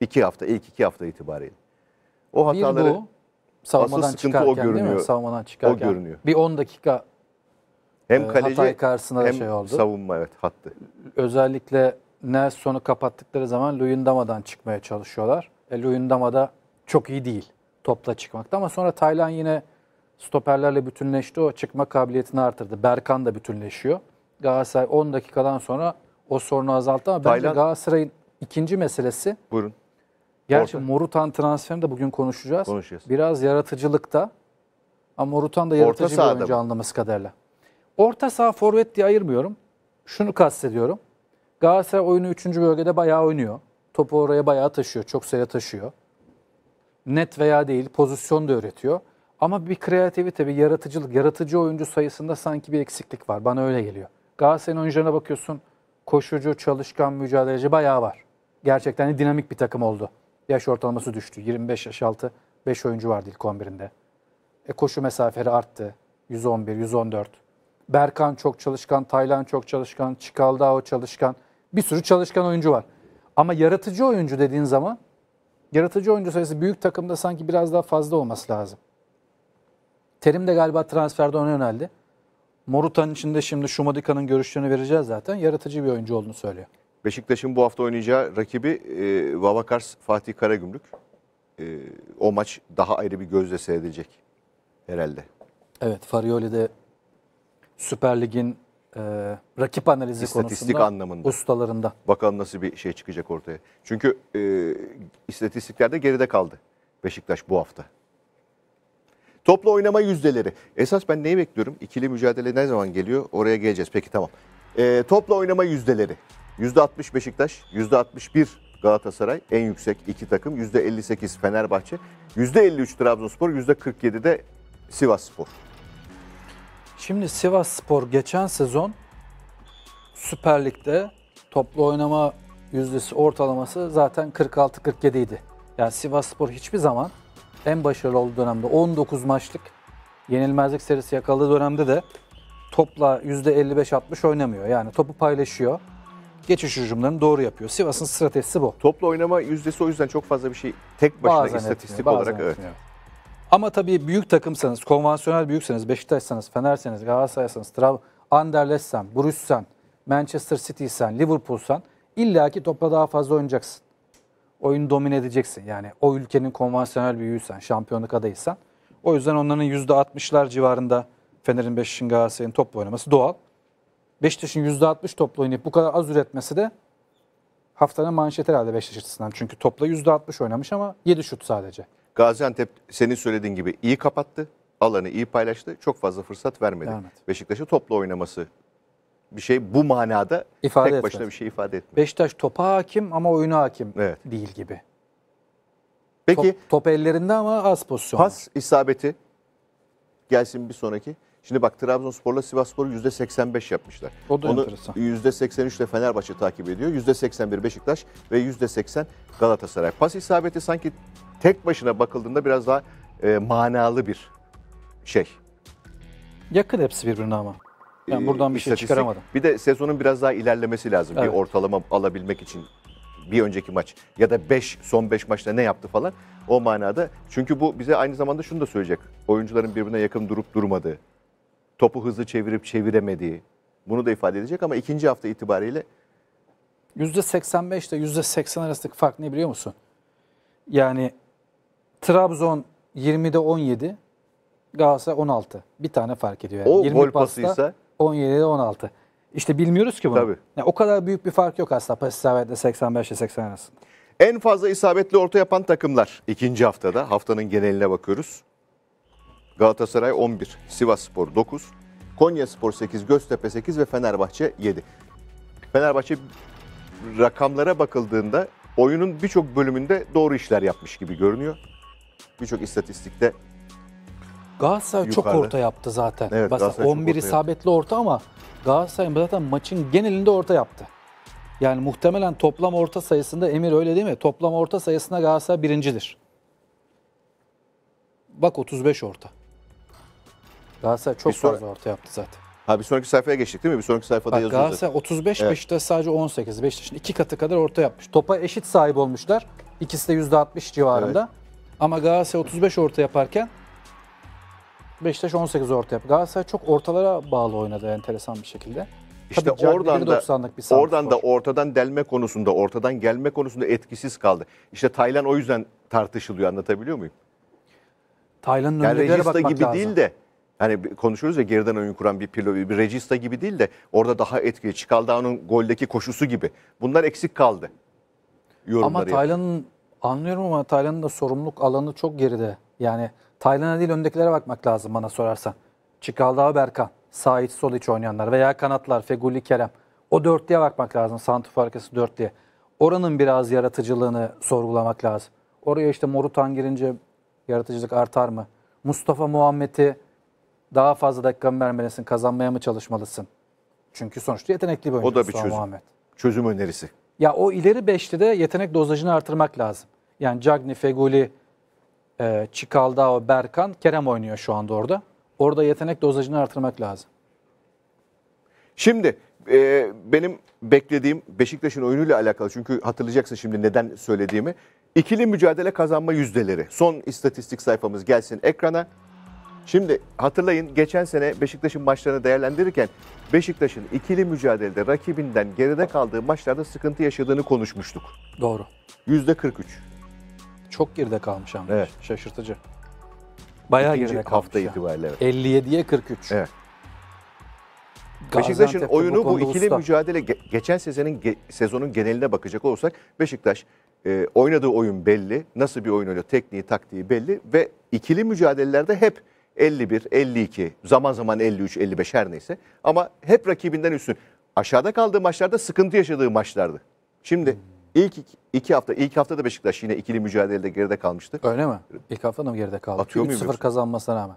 İki hafta, ilk iki hafta itibariyle. O hataları... Bir bu, asıl çıkarken o görünüyor. Değil mi? Savunmadan çıkarken. O görünüyor. Bir 10 dakika hem e, kaleci, Hatay karşısında hem şey oldu. savunma evet hattı. Özellikle Nelson'u kapattıkları zaman Luyendama'dan çıkmaya çalışıyorlar. E, Luyendama da çok iyi değil topla çıkmakta ama sonra Taylan yine stoperlerle bütünleşti. O çıkma kabiliyetini artırdı. Berkan da bütünleşiyor. Galatasaray 10 dakikadan sonra o sorunu azalttı ama Taylan... bence Galatasaray'ın ikinci meselesi. Buyurun. Gerçi Orta. Morutan transferini de bugün konuşacağız. Konuşacağız. Biraz yaratıcılıkta. Ama Morutan da yaratıcı Orta bir oyuncu mı? kadarıyla. Orta saha forvet diye ayırmıyorum. Şunu kastediyorum. Galatasaray oyunu 3. bölgede bayağı oynuyor. Topu oraya bayağı taşıyor. Çok sere taşıyor. Net veya değil pozisyon da öğretiyor. Ama bir kreativite, bir yaratıcılık, yaratıcı oyuncu sayısında sanki bir eksiklik var. Bana öyle geliyor. Galatasaray'ın oyuncularına bakıyorsun. Koşucu, çalışkan, mücadeleci bayağı var. Gerçekten dinamik bir takım oldu. Yaş ortalaması düştü. 25 yaş altı 5 oyuncu vardı ilk 11'inde. E, koşu mesafeleri arttı. 111, 114. Berkan çok çalışkan, Taylan çok çalışkan, o çalışkan. Bir sürü çalışkan oyuncu var. Ama yaratıcı oyuncu dediğin zaman yaratıcı oyuncu sayısı büyük takımda sanki biraz daha fazla olması lazım. Terim de galiba transferde ona yöneldi. Morutan içinde şimdi Şumadika'nın görüşlerini vereceğiz zaten. Yaratıcı bir oyuncu olduğunu söylüyor. Beşiktaş'ın bu hafta oynayacağı rakibi e, Vavakars Fatih Karagümrük. E, o maç daha ayrı bir gözle seyredilecek herhalde. Evet Farioli de Süper Lig'in e, rakip analizi İstatistik konusunda anlamında. ustalarında. Bakalım nasıl bir şey çıkacak ortaya. Çünkü e, istatistiklerde geride kaldı Beşiktaş bu hafta. Topla oynama yüzdeleri. Esas ben neyi bekliyorum? İkili mücadele ne zaman geliyor? Oraya geleceğiz. Peki tamam. E, topla oynama yüzdeleri. %60 Beşiktaş, %61 Galatasaray en yüksek iki takım. %58 Fenerbahçe, %53 Trabzonspor, %47 de Sivasspor. Şimdi Sivas Spor geçen sezon Süper Lig'de toplu oynama yüzdesi ortalaması zaten 46-47 idi. Yani Sivas Spor hiçbir zaman en başarılı olduğu dönemde 19 maçlık yenilmezlik serisi yakaladığı dönemde de topla %55-60 oynamıyor. Yani topu paylaşıyor. Geçiş hücumlarını doğru yapıyor. Sivas'ın stratejisi bu. Toplu oynama yüzdesi o yüzden çok fazla bir şey tek başına bazen istatistik etmiyor, olarak evet. Etmiyor. Ama tabii büyük takımsanız, konvansiyonel büyükseniz, Beşiktaş'sanız, Fener'seniz, Galatasaray'sanız, Trab Anderlecht'sen, Bruges'sen, Manchester City'sen, Liverpool'san illaki topla daha fazla oynayacaksın. oyun domine edeceksin. Yani o ülkenin konvansiyonel büyüğüysen, şampiyonluk adayıysan. O yüzden onların %60'lar civarında Fener'in, Beşiktaş'ın, Galatasaray'ın top oynaması doğal. Beşiktaş'ın %60 topla oynayıp bu kadar az üretmesi de haftanın manşeti herhalde Beşiktaş açısından. Çünkü topla %60 oynamış ama 7 şut sadece. Gaziantep senin söylediğin gibi iyi kapattı. Alanı iyi paylaştı. Çok fazla fırsat vermedi. Evet. Beşiktaş'a toplu oynaması bir şey bu manada ifade tek etmez. başına bir şey ifade etmiyor. Beşiktaş topa hakim ama oyuna hakim evet. değil gibi. Peki top, top ellerinde ama az pozisyon. Pas isabeti gelsin bir sonraki. Şimdi bak Trabzonspor'la Sivasspor'u %85 yapmışlar. O da Onu enteresan. %83 de Fenerbahçe takip ediyor. %81 Beşiktaş ve %80 Galatasaray. Pas isabeti sanki tek başına bakıldığında biraz daha e, manalı bir şey. Yakın hepsi birbirine ama. Yani e, buradan bir şey çıkaramadım. Bir de sezonun biraz daha ilerlemesi lazım. Evet. Bir ortalama alabilmek için bir önceki maç ya da beş son 5 maçta ne yaptı falan o manada. Çünkü bu bize aynı zamanda şunu da söyleyecek. Oyuncuların birbirine yakın durup durmadığı, topu hızlı çevirip çeviremediği bunu da ifade edecek ama ikinci hafta itibariyle %85 ile %80 arasındaki fark ne biliyor musun? Yani Trabzon 20'de 17, Galatasaray 16. Bir tane fark ediyor. Yani. O 20 gol pasıysa? 17'de 16. İşte bilmiyoruz ki bunu. Tabii. Yani o kadar büyük bir fark yok aslında pas isabetle 85 ile 80 arasında. En fazla isabetli orta yapan takımlar ikinci haftada. Haftanın geneline bakıyoruz. Galatasaray 11, Sivas Spor 9, Konya Spor 8, Göztepe 8 ve Fenerbahçe 7. Fenerbahçe rakamlara bakıldığında oyunun birçok bölümünde doğru işler yapmış gibi görünüyor birçok istatistikte Galatasaray yukarıda. çok orta yaptı zaten. Evet, Galatasaray 11 orta isabetli yaptı. orta ama Galatasaray zaten maçın genelinde orta yaptı. Yani muhtemelen toplam orta sayısında Emir öyle değil mi? Toplam orta sayısında Galatasaray birincidir. Bak 35 orta. Galatasaray çok sonra... fazla orta yaptı zaten. Ha bir sonraki sayfaya geçtik değil mi? Bir sonraki sayfada Bak, yazıyoruz. Galatasaray 35 evet. Beşiktaş sadece 18. Beşiktaş'ın iki katı kadar orta yapmış. Topa eşit sahip olmuşlar. İkisi de %60 civarında. Evet. Ama Galatasaray 35 orta yaparken Beşiktaş 18 orta yap. Galatasaray çok ortalara bağlı oynadı enteresan bir şekilde. İşte Tabii oradan da bir oradan da ortadan delme konusunda, ortadan gelme konusunda etkisiz kaldı. İşte Taylan o yüzden tartışılıyor anlatabiliyor muyum? Taylan'ın yani önlülere bakmak gibi lazım. değil de hani konuşuyoruz ya geriden oyun kuran bir Pirlo, bir Regista gibi değil de orada daha etkili. Çikaldao'nun goldeki koşusu gibi. Bunlar eksik kaldı. Yorumları Ama Taylan'ın Anlıyorum ama Taylan'ın da sorumluluk alanı çok geride. Yani Taylan'a değil öndekilere bakmak lazım bana sorarsan. Çikaldağ Berkan, sağ iç sol iç oynayanlar veya kanatlar Feguli Kerem. O dörtlüye bakmak lazım. Santufor arkası dörtlüye. Oranın biraz yaratıcılığını sorgulamak lazım. Oraya işte Morutan girince yaratıcılık artar mı? Mustafa Muhammed'i daha fazla dakika mı vermelisin? Kazanmaya mı çalışmalısın? Çünkü sonuçta yetenekli bir oyuncu. O da bir çözüm. Muhammed. Çözüm önerisi. Ya o ileri beşli de yetenek dozajını artırmak lazım. Yani Cagney, Feguli, e, Çikaldao, Berkan, Kerem oynuyor şu anda orada. Orada yetenek dozajını artırmak lazım. Şimdi e, benim beklediğim Beşiktaş'ın oyunuyla alakalı çünkü hatırlayacaksın şimdi neden söylediğimi. İkili mücadele kazanma yüzdeleri. Son istatistik sayfamız gelsin ekrana. Şimdi hatırlayın geçen sene Beşiktaş'ın maçlarını değerlendirirken Beşiktaş'ın ikili mücadelede rakibinden geride kaldığı maçlarda sıkıntı yaşadığını konuşmuştuk. Doğru. 43. Çok geride kalmış ama. Evet. Şaşırtıcı. Bayağı İkinci geride kalmış. hafta itibariyle evet. 57'ye 43. Evet. Beşiktaş'ın oyunu bu, ikili usta. mücadele geçen sezonun sezonun geneline bakacak olursak Beşiktaş e, oynadığı oyun belli. Nasıl bir oyun oynuyor? Tekniği, taktiği belli ve ikili mücadelelerde hep 51, 52, zaman zaman 53, 55 her neyse ama hep rakibinden üstün. Aşağıda kaldığı maçlarda sıkıntı yaşadığı maçlardı. Şimdi hmm. İlk iki, hafta, ilk hafta da Beşiktaş yine ikili mücadelede geride kalmıştı. Öyle mi? İlk hafta da mı geride kaldı? Atıyor 3-0 kazanmasına rağmen.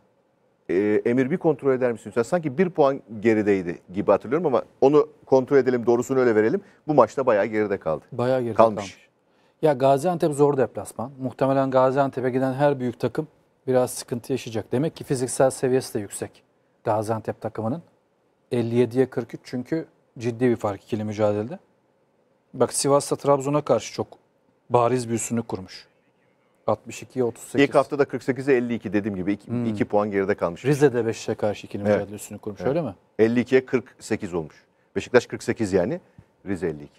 Ee, Emir bir kontrol eder misin? Sen sanki bir puan gerideydi gibi hatırlıyorum ama onu kontrol edelim, doğrusunu öyle verelim. Bu maçta bayağı geride kaldı. Bayağı geride kalmış. kalmış. Ya Gaziantep zor deplasman. Muhtemelen Gaziantep'e giden her büyük takım biraz sıkıntı yaşayacak. Demek ki fiziksel seviyesi de yüksek Gaziantep takımının. 57'ye 43 çünkü ciddi bir fark ikili mücadelede. Bak Sivas'ta Trabzon'a karşı çok bariz bir üstünlük kurmuş. 62'ye 38. İlk haftada 48'e 52 dediğim gibi 2 hmm. İki puan geride kalmış. Rize'de Beşiktaş'a karşı ikili evet. mücadele üstünlük kurmuş evet. öyle mi? 52'ye 48 olmuş. Beşiktaş 48 yani Rize 52.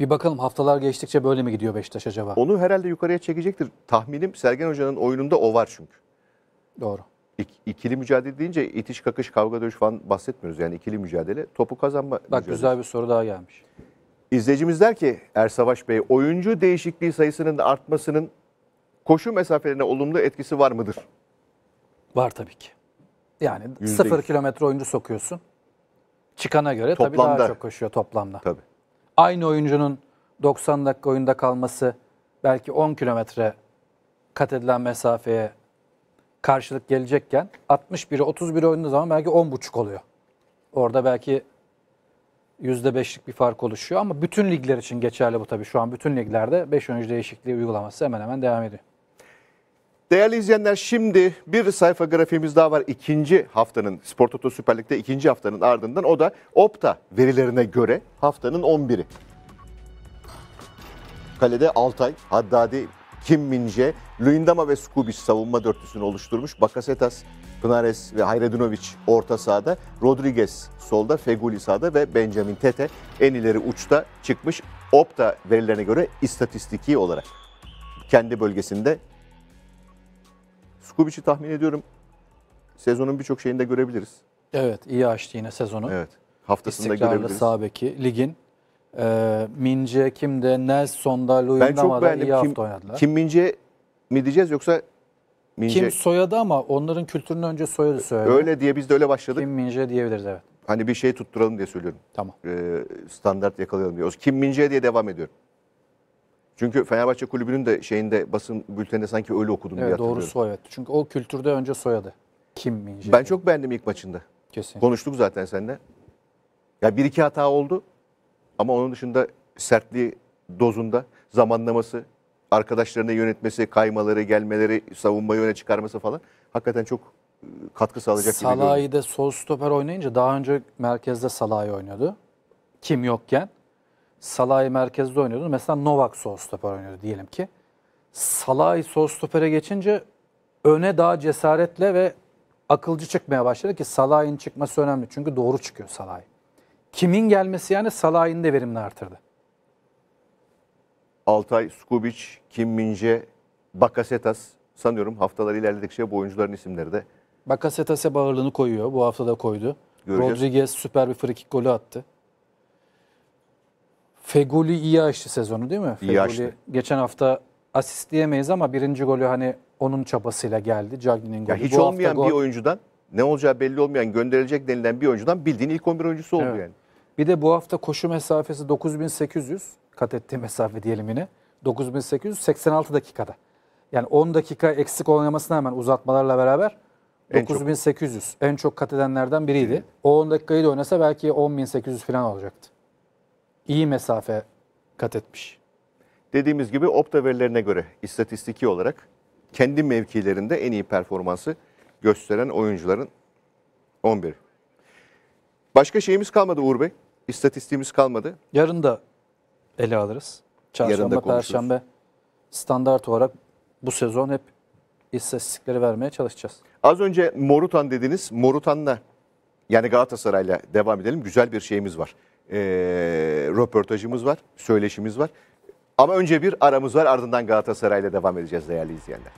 Bir bakalım haftalar geçtikçe böyle mi gidiyor Beşiktaş acaba? Onu herhalde yukarıya çekecektir. Tahminim Sergen Hoca'nın oyununda o var çünkü. Doğru. İkili mücadele deyince itiş kakış kavga dövüş falan bahsetmiyoruz. Yani ikili mücadele topu kazanma Bak mücadelesi. güzel bir soru daha gelmiş. İzleyicimiz der ki Ersavaş Bey oyuncu değişikliği sayısının artmasının koşu mesafelerine olumlu etkisi var mıdır? Var tabii ki. Yani %100. 0 kilometre oyuncu sokuyorsun. Çıkana göre toplamda. tabii daha çok koşuyor toplamda. Tabii. Aynı oyuncunun 90 dakika oyunda kalması belki 10 kilometre kat edilen mesafeye karşılık gelecekken 61'e 31 oynadığı zaman belki 10.5 oluyor. Orada belki %5'lik bir fark oluşuyor ama bütün ligler için geçerli bu tabii. Şu an bütün liglerde 5 oyuncu değişikliği uygulaması hemen hemen devam ediyor. Değerli izleyenler şimdi bir sayfa grafiğimiz daha var. ikinci haftanın Spor Toto Süper Lig'de ikinci haftanın ardından o da Opta verilerine göre haftanın 11'i. Kalede Altay, Haddadi, kim Minje, Luyendama ve Skubic savunma dörtlüsünü oluşturmuş. Bakasetas, Pınares ve Hayredinovic orta sahada, Rodriguez solda, Feguli sağda ve Benjamin Tete en ileri uçta çıkmış. Opta verilerine göre istatistiki olarak kendi bölgesinde Skubic'i tahmin ediyorum sezonun birçok şeyinde görebiliriz. Evet iyi açtı yine sezonu. Evet. Haftasında İstikrarlı görebiliriz. sağ beki ligin ee, Mince kimde? Nelson'da, Luyendama'da iyi hafta kim, oynadılar. Kim Mince mi diyeceğiz yoksa Mince? Kim soyadı ama onların kültürünün önce soyadı söyledi. Öyle diye biz de öyle başladık. Kim Mince diyebiliriz evet. Hani bir şey tutturalım diye söylüyorum. Tamam. Ee, standart yakalayalım diye. Kim Mince diye devam ediyorum. Çünkü Fenerbahçe Kulübü'nün de şeyinde basın bülteninde sanki öyle okudum evet, diye hatırlıyorum. Doğrusu evet. Çünkü o kültürde önce soyadı. Kim Mince? Ben çok beğendim ilk maçında. Kesin. Konuştuk zaten seninle. Ya bir iki hata oldu. Ama onun dışında sertliği dozunda, zamanlaması, arkadaşlarını yönetmesi, kaymaları, gelmeleri, savunmayı öne çıkarması falan hakikaten çok ıı, katkı sağlayacak Salah'ı gibi Salah'ı da sol stoper oynayınca daha önce merkezde Salah'ı oynuyordu. Kim yokken Salah'ı merkezde oynuyordu. Mesela Novak sol stoper oynuyordu diyelim ki. Salah'ı sol stopere geçince öne daha cesaretle ve akılcı çıkmaya başladı ki Salah'ın çıkması önemli. Çünkü doğru çıkıyor Salah'ı. Kimin gelmesi yani Salah'ın da verimini artırdı. Altay, Skubic, Kim Minje, Bakasetas sanıyorum haftalar ilerledikçe bu oyuncuların isimleri de. Bakasetas'a bağırlığını koyuyor. Bu haftada koydu. Göreceğiz. Rodriguez süper bir frikik golü attı. Fegoli iyi açtı sezonu değil mi? İyi açtı. geçen hafta asist diyemeyiz ama birinci golü hani onun çabasıyla geldi. Cagney'in golü. Ya hiç Bu olmayan gol... bir oyuncudan ne olacağı belli olmayan gönderilecek denilen bir oyuncudan bildiğin ilk 11 oyuncusu oldu evet. yani. Bir de bu hafta koşu mesafesi 9800 kat ettiği mesafe diyelim yine. 9886 dakikada. Yani 10 dakika eksik oynamasına hemen uzatmalarla beraber 9800 çok. en çok kat edenlerden biriydi. O 10 dakikayı da oynasa belki 10800 falan olacaktı. İyi mesafe kat etmiş. Dediğimiz gibi Opta verilerine göre istatistiki olarak kendi mevkilerinde en iyi performansı gösteren oyuncuların 11 Başka şeyimiz kalmadı Uğur Bey. İstatistiğimiz kalmadı. Yarın da ele alırız. Çarşamba, Perşembe standart olarak bu sezon hep istatistikleri vermeye çalışacağız. Az önce Morutan dediniz. Morutan'la yani Galatasaray'la devam edelim. Güzel bir şeyimiz var. Ee, röportajımız var, söyleşimiz var. Ama önce bir aramız var ardından Galatasaray'la devam edeceğiz değerli izleyenler.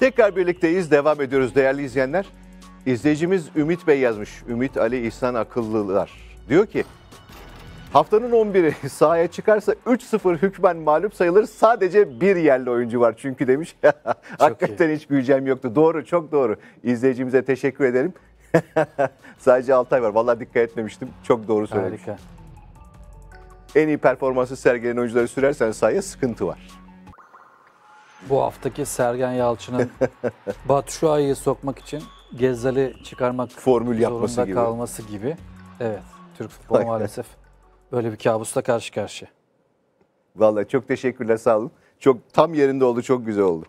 Tekrar birlikteyiz, devam ediyoruz değerli izleyenler. İzleyicimiz Ümit Bey yazmış, Ümit Ali İhsan Akıllılar. Diyor ki, haftanın 11'i [laughs] sahaya çıkarsa 3-0 hükmen mağlup sayılır sadece bir yerli oyuncu var çünkü demiş. [laughs] Hakikaten iyi. hiç gücem yoktu. Doğru, çok doğru. İzleyicimize teşekkür ederim. [laughs] sadece Altay var. Vallahi dikkat etmemiştim. Çok doğru söylemiş. Harika. En iyi performansı sergileyen oyuncuları sürersen sahaya sıkıntı var bu haftaki Sergen Yalçın'ın [laughs] Batshuayi'yi sokmak için Gezzal'i çıkarmak Formül yapması gibi. kalması gibi. Evet. Türk futbolu maalesef böyle bir kabusla karşı karşıya. Vallahi çok teşekkürler sağ olun. Çok tam yerinde oldu, çok güzel oldu.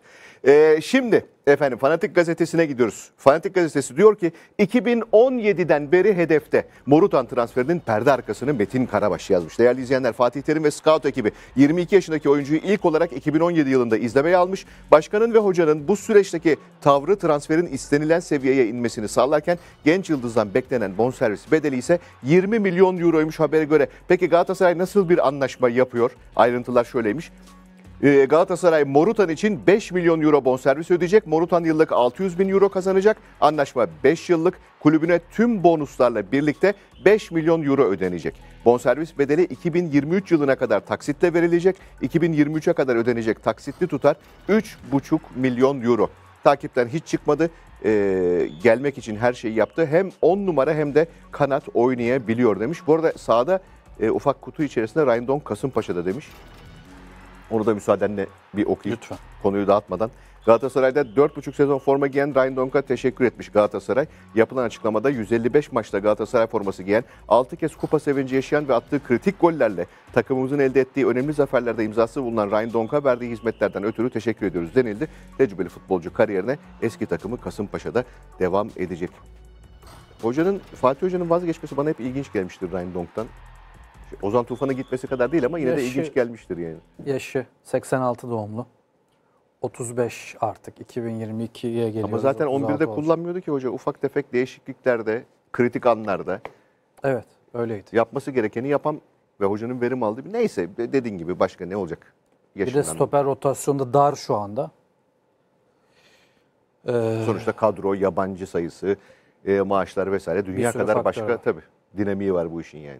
Ee, şimdi efendim Fanatik Gazetesi'ne gidiyoruz. Fanatik Gazetesi diyor ki 2017'den beri hedefte Morutan transferinin perde arkasını Metin Karabaş yazmış. Değerli izleyenler Fatih Terim ve Scout ekibi 22 yaşındaki oyuncuyu ilk olarak 2017 yılında izlemeye almış. Başkanın ve hocanın bu süreçteki tavrı transferin istenilen seviyeye inmesini sağlarken genç yıldızdan beklenen bonservis bedeli ise 20 milyon euroymuş habere göre. Peki Galatasaray nasıl bir anlaşma yapıyor? Ayrıntılar şöyleymiş. Ee, Galatasaray Morutan için 5 milyon euro bonservis ödeyecek. Morutan yıllık 600 bin euro kazanacak. Anlaşma 5 yıllık. Kulübüne tüm bonuslarla birlikte 5 milyon euro ödenecek. Bonservis bedeli 2023 yılına kadar taksitle verilecek. 2023'e kadar ödenecek taksitli tutar 3,5 milyon euro. Takipten hiç çıkmadı. Ee, gelmek için her şeyi yaptı. Hem 10 numara hem de kanat oynayabiliyor demiş. Bu arada sahada e, ufak kutu içerisinde Rindon Kasımpaşa'da demiş. Onu da müsaadenle bir okuyayım. Lütfen. Konuyu dağıtmadan. Galatasaray'da 4,5 sezon forma giyen Ryan Donk'a teşekkür etmiş Galatasaray. Yapılan açıklamada 155 maçta Galatasaray forması giyen, 6 kez kupa sevinci yaşayan ve attığı kritik gollerle takımımızın elde ettiği önemli zaferlerde imzası bulunan Ryan Donk'a verdiği hizmetlerden ötürü teşekkür ediyoruz denildi. Tecrübeli futbolcu kariyerine eski takımı Kasımpaşa'da devam edecek. Hocanın Fatih Hoca'nın vazgeçmesi bana hep ilginç gelmiştir Ryan Donk'tan. Ozan Tufan'a gitmesi kadar değil ama yine yaşı, de ilginç gelmiştir yani. Yaşı 86 doğumlu. 35 artık 2022'ye geliyoruz. Ama zaten 11'de olsun. kullanmıyordu ki hoca ufak tefek değişikliklerde, kritik anlarda. Evet öyleydi. Yapması gerekeni yapan ve hocanın verim aldığı neyse dediğin gibi başka ne olacak? Yaşından bir de stoper mı? rotasyonda dar şu anda. Ee, Sonuçta kadro, yabancı sayısı, e, maaşlar vesaire dünya kadar faktör. başka tabii dinamiği var bu işin yani.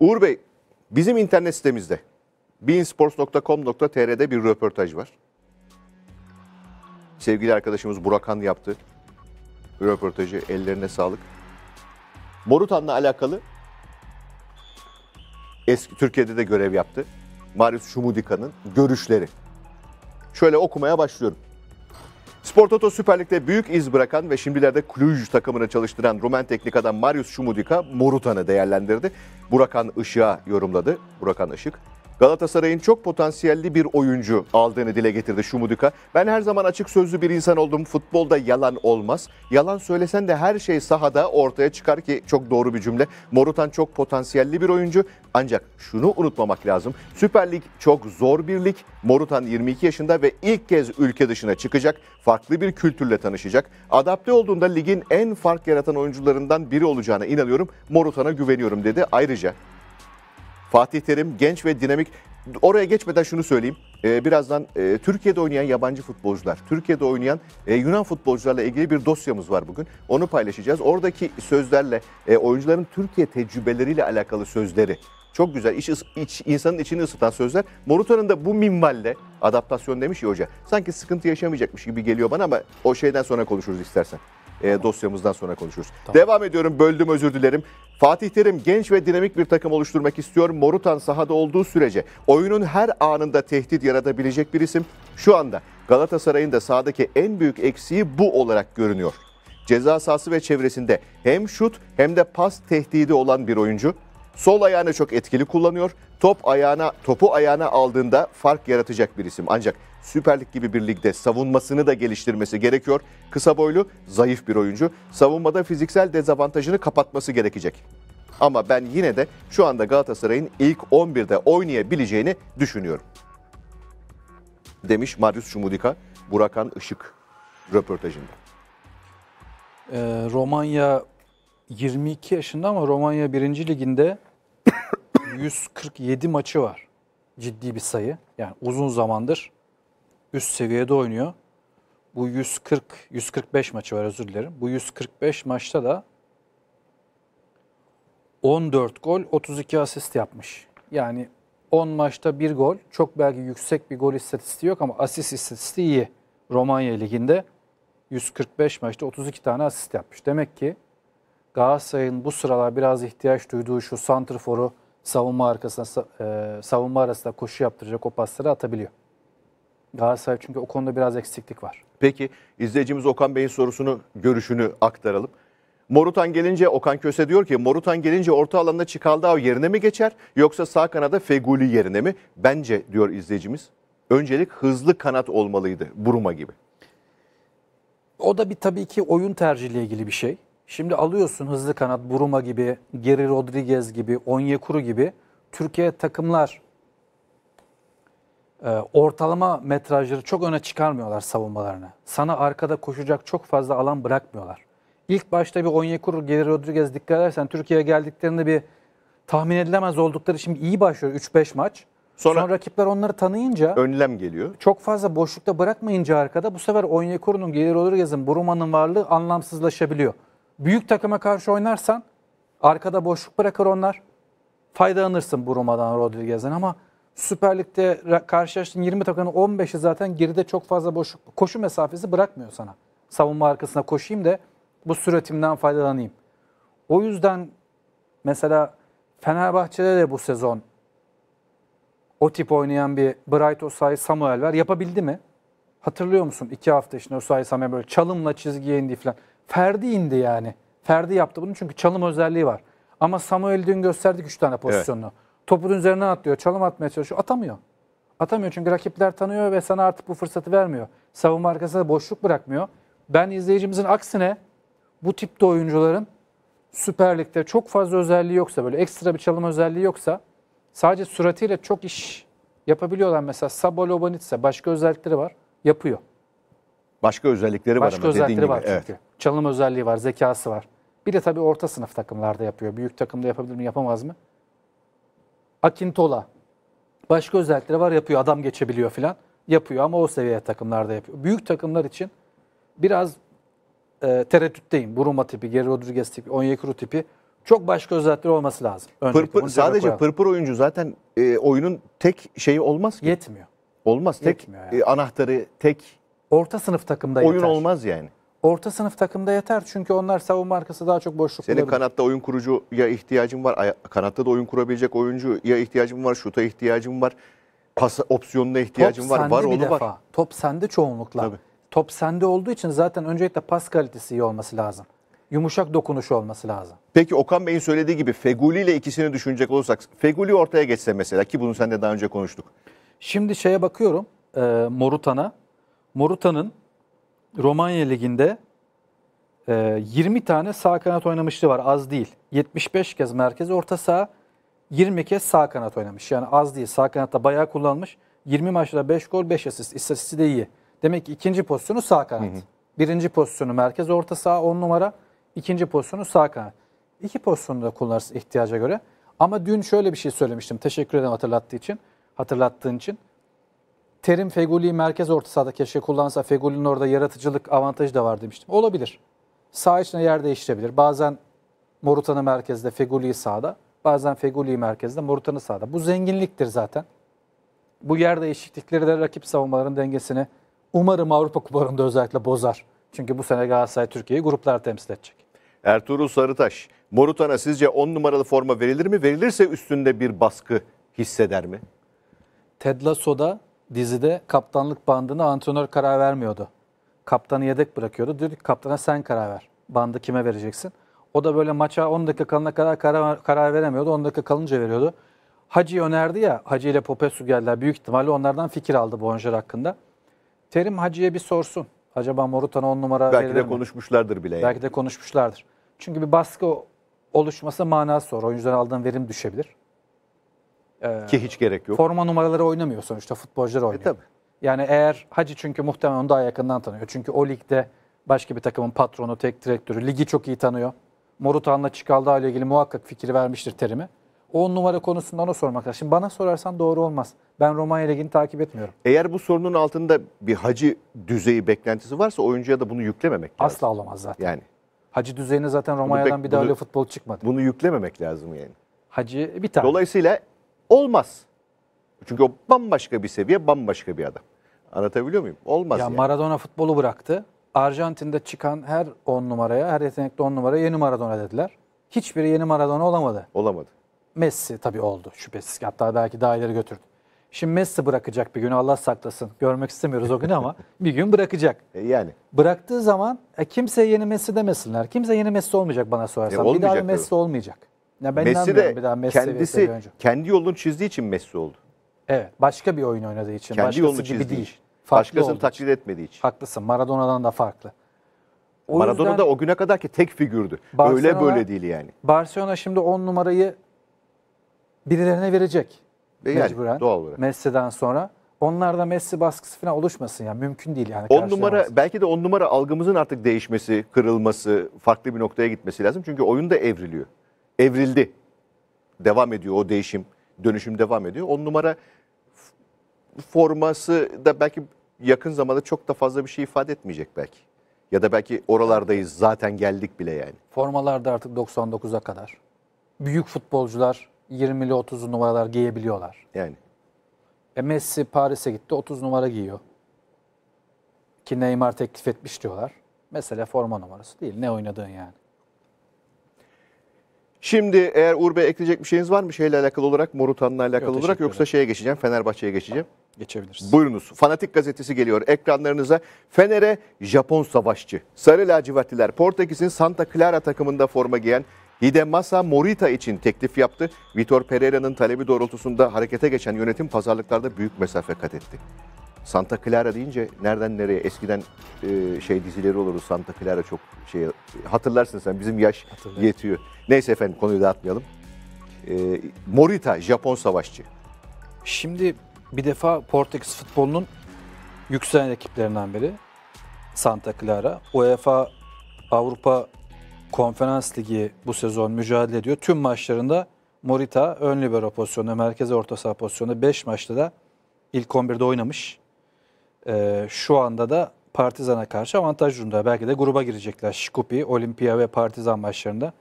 Uğur Bey, bizim internet sitemizde beinsports.com.tr'de bir röportaj var. Sevgili arkadaşımız Burakan yaptı röportajı. Ellerine sağlık. Borutan'la alakalı eski Türkiye'de de görev yaptı. Marius Şumudika'nın görüşleri. Şöyle okumaya başlıyorum. Spor Toto Süper Lig'de büyük iz bırakan ve şimdilerde Cluj takımını çalıştıran Rumen teknik adam Marius Şumudika Morutan'ı değerlendirdi. Burakan Işık'a yorumladı. Burakan Işık Galatasaray'ın çok potansiyelli bir oyuncu aldığını dile getirdi Şumudika. Ben her zaman açık sözlü bir insan oldum. Futbolda yalan olmaz. Yalan söylesen de her şey sahada ortaya çıkar ki çok doğru bir cümle. Morutan çok potansiyelli bir oyuncu. Ancak şunu unutmamak lazım. Süper Lig çok zor bir lig. Morutan 22 yaşında ve ilk kez ülke dışına çıkacak. Farklı bir kültürle tanışacak. Adapte olduğunda ligin en fark yaratan oyuncularından biri olacağına inanıyorum. Morutan'a güveniyorum dedi. Ayrıca Fatih Terim genç ve dinamik. Oraya geçmeden şunu söyleyeyim. Ee, birazdan e, Türkiye'de oynayan yabancı futbolcular, Türkiye'de oynayan e, Yunan futbolcularla ilgili bir dosyamız var bugün. Onu paylaşacağız. Oradaki sözlerle, e, oyuncuların Türkiye tecrübeleriyle alakalı sözleri çok güzel. İç, iç, insanın içini ısıtan sözler. Morutan'ın da bu minvalle adaptasyon demiş ya hoca. Sanki sıkıntı yaşamayacakmış gibi geliyor bana ama o şeyden sonra konuşuruz istersen e, dosyamızdan sonra konuşuruz. Tamam. Devam ediyorum. Böldüm özür dilerim. Fatih Terim genç ve dinamik bir takım oluşturmak istiyor. Morutan sahada olduğu sürece oyunun her anında tehdit yaratabilecek bir isim. Şu anda Galatasaray'ın da sahadaki en büyük eksiği bu olarak görünüyor. Ceza sahası ve çevresinde hem şut hem de pas tehdidi olan bir oyuncu. Sol ayağını çok etkili kullanıyor. Top ayağına, topu ayağına aldığında fark yaratacak bir isim. Ancak Süper Lig gibi bir ligde savunmasını da geliştirmesi gerekiyor. Kısa boylu, zayıf bir oyuncu. Savunmada fiziksel dezavantajını kapatması gerekecek. Ama ben yine de şu anda Galatasaray'ın ilk 11'de oynayabileceğini düşünüyorum. Demiş Marius Çumudika, Burakan Işık röportajında. Ee, Romanya 22 yaşında ama Romanya 1. Liginde 147 [coughs] maçı var. Ciddi bir sayı. Yani uzun zamandır üst seviyede oynuyor. Bu 140 145 maçı var özür dilerim. Bu 145 maçta da 14 gol, 32 asist yapmış. Yani 10 maçta 1 gol. Çok belki yüksek bir gol istatistiği yok ama asist istatistiği iyi. Romanya Ligi'nde 145 maçta 32 tane asist yapmış. Demek ki Galatasaray'ın bu sıralar biraz ihtiyaç duyduğu şu santrforu savunma arkasına e, savunma arasında koşu yaptıracak o pasları atabiliyor. Galatasaray çünkü o konuda biraz eksiklik var. Peki izleyicimiz Okan Bey'in sorusunu, görüşünü aktaralım. Morutan gelince Okan Köse diyor ki Morutan gelince orta alanda Çikaldao yerine mi geçer yoksa sağ kanada Feguli yerine mi? Bence diyor izleyicimiz öncelik hızlı kanat olmalıydı Buruma gibi. O da bir tabii ki oyun tercihiyle ilgili bir şey. Şimdi alıyorsun hızlı kanat Buruma gibi, Geri Rodriguez gibi, Onyekuru gibi Türkiye takımlar e, ortalama metrajları çok öne çıkarmıyorlar savunmalarını. Sana arkada koşacak çok fazla alan bırakmıyorlar. İlk başta bir Onyekuru gelir Rodriguez dikkat edersen Türkiye'ye geldiklerinde bir tahmin edilemez oldukları şimdi iyi başlıyor 3-5 maç. Sonra, Sonra rakipler onları tanıyınca önlem geliyor. Çok fazla boşlukta bırakmayınca arkada bu sefer Onyekuru'nun, Gelir Rodriguez'in, Bruma'nın varlığı anlamsızlaşabiliyor. Büyük takıma karşı oynarsan arkada boşluk bırakır onlar. Faydalanırsın Bruma'dan, Rodriguez'den ama Süper Lig'de karşılaştığın 20 takımın 15'i zaten geride çok fazla boş, koşu mesafesi bırakmıyor sana. Savunma arkasına koşayım da bu süretimden faydalanayım. O yüzden mesela Fenerbahçe'de de bu sezon o tip oynayan bir Bright Osay Samuel var. Yapabildi mi? Hatırlıyor musun? iki hafta içinde Osay Samuel böyle çalımla çizgiye indi falan. Ferdi indi yani. Ferdi yaptı bunu çünkü çalım özelliği var. Ama Samuel dün gösterdik 3 tane pozisyonunu. Evet. Topun üzerine atlıyor. Çalım atmaya çalışıyor. Atamıyor. Atamıyor çünkü rakipler tanıyor ve sana artık bu fırsatı vermiyor. Savunma arkasında boşluk bırakmıyor. Ben izleyicimizin aksine bu tipte oyuncuların Süper Lig'de çok fazla özelliği yoksa böyle ekstra bir çalım özelliği yoksa sadece suratiyle çok iş yapabiliyorlar. Mesela Sabo Lobanitse başka özellikleri var. Yapıyor. Başka özellikleri Başka var ama özellikleri dediğin var gibi. çünkü. Evet. Çalım özelliği var, zekası var. Bir de tabii orta sınıf takımlarda yapıyor. Büyük takımda yapabilir mi, yapamaz mı? Akintola. Başka özellikleri var yapıyor. Adam geçebiliyor filan. Yapıyor ama o seviye takımlarda yapıyor. Büyük takımlar için biraz e, tereddütteyim. Buruma tipi, Geri Rodriguez tipi, Onyekuru tipi. Çok başka özellikleri olması lazım. pırpır, sadece pırpır oyuncu zaten e, oyunun tek şeyi olmaz ki. Yetmiyor. Olmaz. Tek Yetmiyor yani. e, anahtarı, tek Orta sınıf takımda oyun yeter. olmaz yani orta sınıf takımda yeter. Çünkü onlar savunma arkası daha çok boşluk Senin bulabilir. kanatta oyun kurucu ya ihtiyacın var. Kanatta da oyun kurabilecek oyuncu ya ihtiyacın var. Şuta ihtiyacın var. Pas opsiyonuna ihtiyacın Top var. sende Var bir onu defa. var. Top sende çoğunlukla. Tabii. Top sende olduğu için zaten öncelikle pas kalitesi iyi olması lazım. Yumuşak dokunuş olması lazım. Peki Okan Bey'in söylediği gibi Feguli ile ikisini düşünecek olursak Feguli ortaya geçse mesela ki bunu sen de daha önce konuştuk. Şimdi şeye bakıyorum e, Morutan'a. Morutan'ın Romanya Ligi'nde 20 e, tane sağ kanat oynamışlığı var. Az değil. 75 kez merkez orta saha, 20 kez sağ kanat oynamış. Yani az değil. Sağ kanatta bayağı kullanmış. 20 maçta 5 gol 5 asist. istatistiği de iyi. Demek ki ikinci pozisyonu sağ kanat. Hı hı. Birinci pozisyonu merkez orta saha 10 numara. ikinci pozisyonu sağ kanat. İki pozisyonu da kullanırız ihtiyaca göre. Ama dün şöyle bir şey söylemiştim. Teşekkür ederim hatırlattığı için. Hatırlattığın için. Terim Feguli merkez orta sahada keşke kullansa Feguli'nin orada yaratıcılık avantajı da var demiştim. Olabilir. Sağ içine yer değiştirebilir. Bazen Morutan'ı merkezde, Feguli'yi sağda. Bazen Feguli'yi merkezde, Morutan'ı sağda. Bu zenginliktir zaten. Bu yer değişiklikleri de rakip savunmaların dengesini umarım Avrupa Kupalarında özellikle bozar. Çünkü bu sene Galatasaray Türkiye'yi gruplar temsil edecek. Ertuğrul Sarıtaş, Morutan'a sizce 10 numaralı forma verilir mi? Verilirse üstünde bir baskı hisseder mi? Ted Lasso'da dizide kaptanlık bandını antrenör karar vermiyordu. Kaptanı yedek bırakıyordu. Diyor ki kaptana sen karar ver. Bandı kime vereceksin? O da böyle maça 10 dakika kalana kadar karar, karar veremiyordu. 10 dakika kalınca veriyordu. Hacı önerdi ya, Hacı ile Popesu geldiler. Büyük ihtimalle onlardan fikir aldı Bonjer hakkında. Terim Hacı'ya bir sorsun. Acaba Morutan 10 numara Belki de mi? konuşmuşlardır bile. Yani. Belki de konuşmuşlardır. Çünkü bir baskı oluşması manası var. Oyuncudan aldığın verim düşebilir. Ee, Ki hiç gerek yok. Forma numaraları oynamıyor sonuçta futbolcular oynuyor. E, tabii. Yani eğer Hacı çünkü muhtemelen onu daha yakından tanıyor. Çünkü o ligde başka bir takımın patronu, tek direktörü, ligi çok iyi tanıyor. Morutan'la Çikaldağ ile ilgili muhakkak fikri vermiştir terimi. O on numara konusunda ona sormak lazım. Şimdi bana sorarsan doğru olmaz. Ben Romanya Ligi'ni takip etmiyorum. Eğer bu sorunun altında bir hacı düzeyi beklentisi varsa oyuncuya da bunu yüklememek lazım. Asla olamaz zaten. Yani. Hacı düzeyine zaten Romanya'dan bir daha öyle futbol çıkmadı. Bunu yüklememek lazım yani. Hacı bir tane. Dolayısıyla Olmaz. Çünkü o bambaşka bir seviye, bambaşka bir adam. Anlatabiliyor muyum? Olmaz ya. Yani. Maradona futbolu bıraktı. Arjantin'de çıkan her 10 numaraya, her yetenekli 10 numaraya yeni Maradona dediler. Hiçbiri yeni Maradona olamadı. Olamadı. Messi tabii oldu şüphesiz ki. Hatta belki daha ileri götürdü. Şimdi Messi bırakacak bir gün Allah saklasın. Görmek istemiyoruz o günü ama [laughs] bir gün bırakacak. E, yani. Bıraktığı zaman e, kimse yeni Messi demesinler. Kimse yeni Messi olmayacak bana sorarsan. E, olmayacak, bir daha bir Messi olmayacak. Ya ben Messi de bir daha Messi kendisi kendi yolunu çizdiği için Messi oldu. Evet. Başka bir oyun oynadığı için. Kendi Başkası yolunu çizdiği değil. Için. Farklı Başkasını olduğu taklit için. etmediği için. Haklısın. Maradona'dan da farklı. O Maradona yüzden, da o güne kadar ki tek figürdü. Barcelona, Öyle böyle değil yani. Barcelona şimdi 10 numarayı birilerine verecek. Ve mecburen. Yani, doğal olarak. Messi'den sonra. Onlarda Messi baskısı falan oluşmasın yani mümkün değil yani. 10 numara belki de 10 numara algımızın artık değişmesi, kırılması, farklı bir noktaya gitmesi lazım. Çünkü oyun da evriliyor evrildi. Devam ediyor o değişim, dönüşüm devam ediyor. On numara forması da belki yakın zamanda çok da fazla bir şey ifade etmeyecek belki. Ya da belki oralardayız zaten geldik bile yani. Formalarda artık 99'a kadar. Büyük futbolcular 20'li 30 numaralar giyebiliyorlar. Yani. E Messi Paris'e gitti 30 numara giyiyor. Ki Neymar teklif etmiş diyorlar. Mesela forma numarası değil. Ne oynadığın yani. Şimdi eğer Uğur Bey ekleyecek bir şeyiniz var mı şeyle alakalı olarak, Morutan'la alakalı Yok, olarak yoksa şeye geçeceğim, Fenerbahçe'ye geçeceğim. Geçebiliriz. Buyurunuz. Fanatik gazetesi geliyor ekranlarınıza. Fener'e Japon savaşçı. Sarı lacivertliler Portekiz'in Santa Clara takımında forma giyen Hidemasa Morita için teklif yaptı. Vitor Pereira'nın talebi doğrultusunda harekete geçen yönetim pazarlıklarda büyük mesafe kat etti. Santa Clara deyince nereden nereye eskiden e, şey dizileri olurdu Santa Clara çok şey hatırlarsın sen bizim yaş Hatırlayın. yetiyor. Neyse efendim konuyu dağıtmayalım. E, Morita Japon savaşçı. Şimdi bir defa Portekiz futbolunun yükselen ekiplerinden biri Santa Clara. UEFA Avrupa Konferans Ligi bu sezon mücadele ediyor. Tüm maçlarında Morita ön libero pozisyonunda, merkez orta saha pozisyonunda 5 maçta da ilk 11'de oynamış e, şu anda da Partizan'a karşı avantaj durumda. Belki de gruba girecekler. Şikupi, Olimpia ve Partizan maçlarında.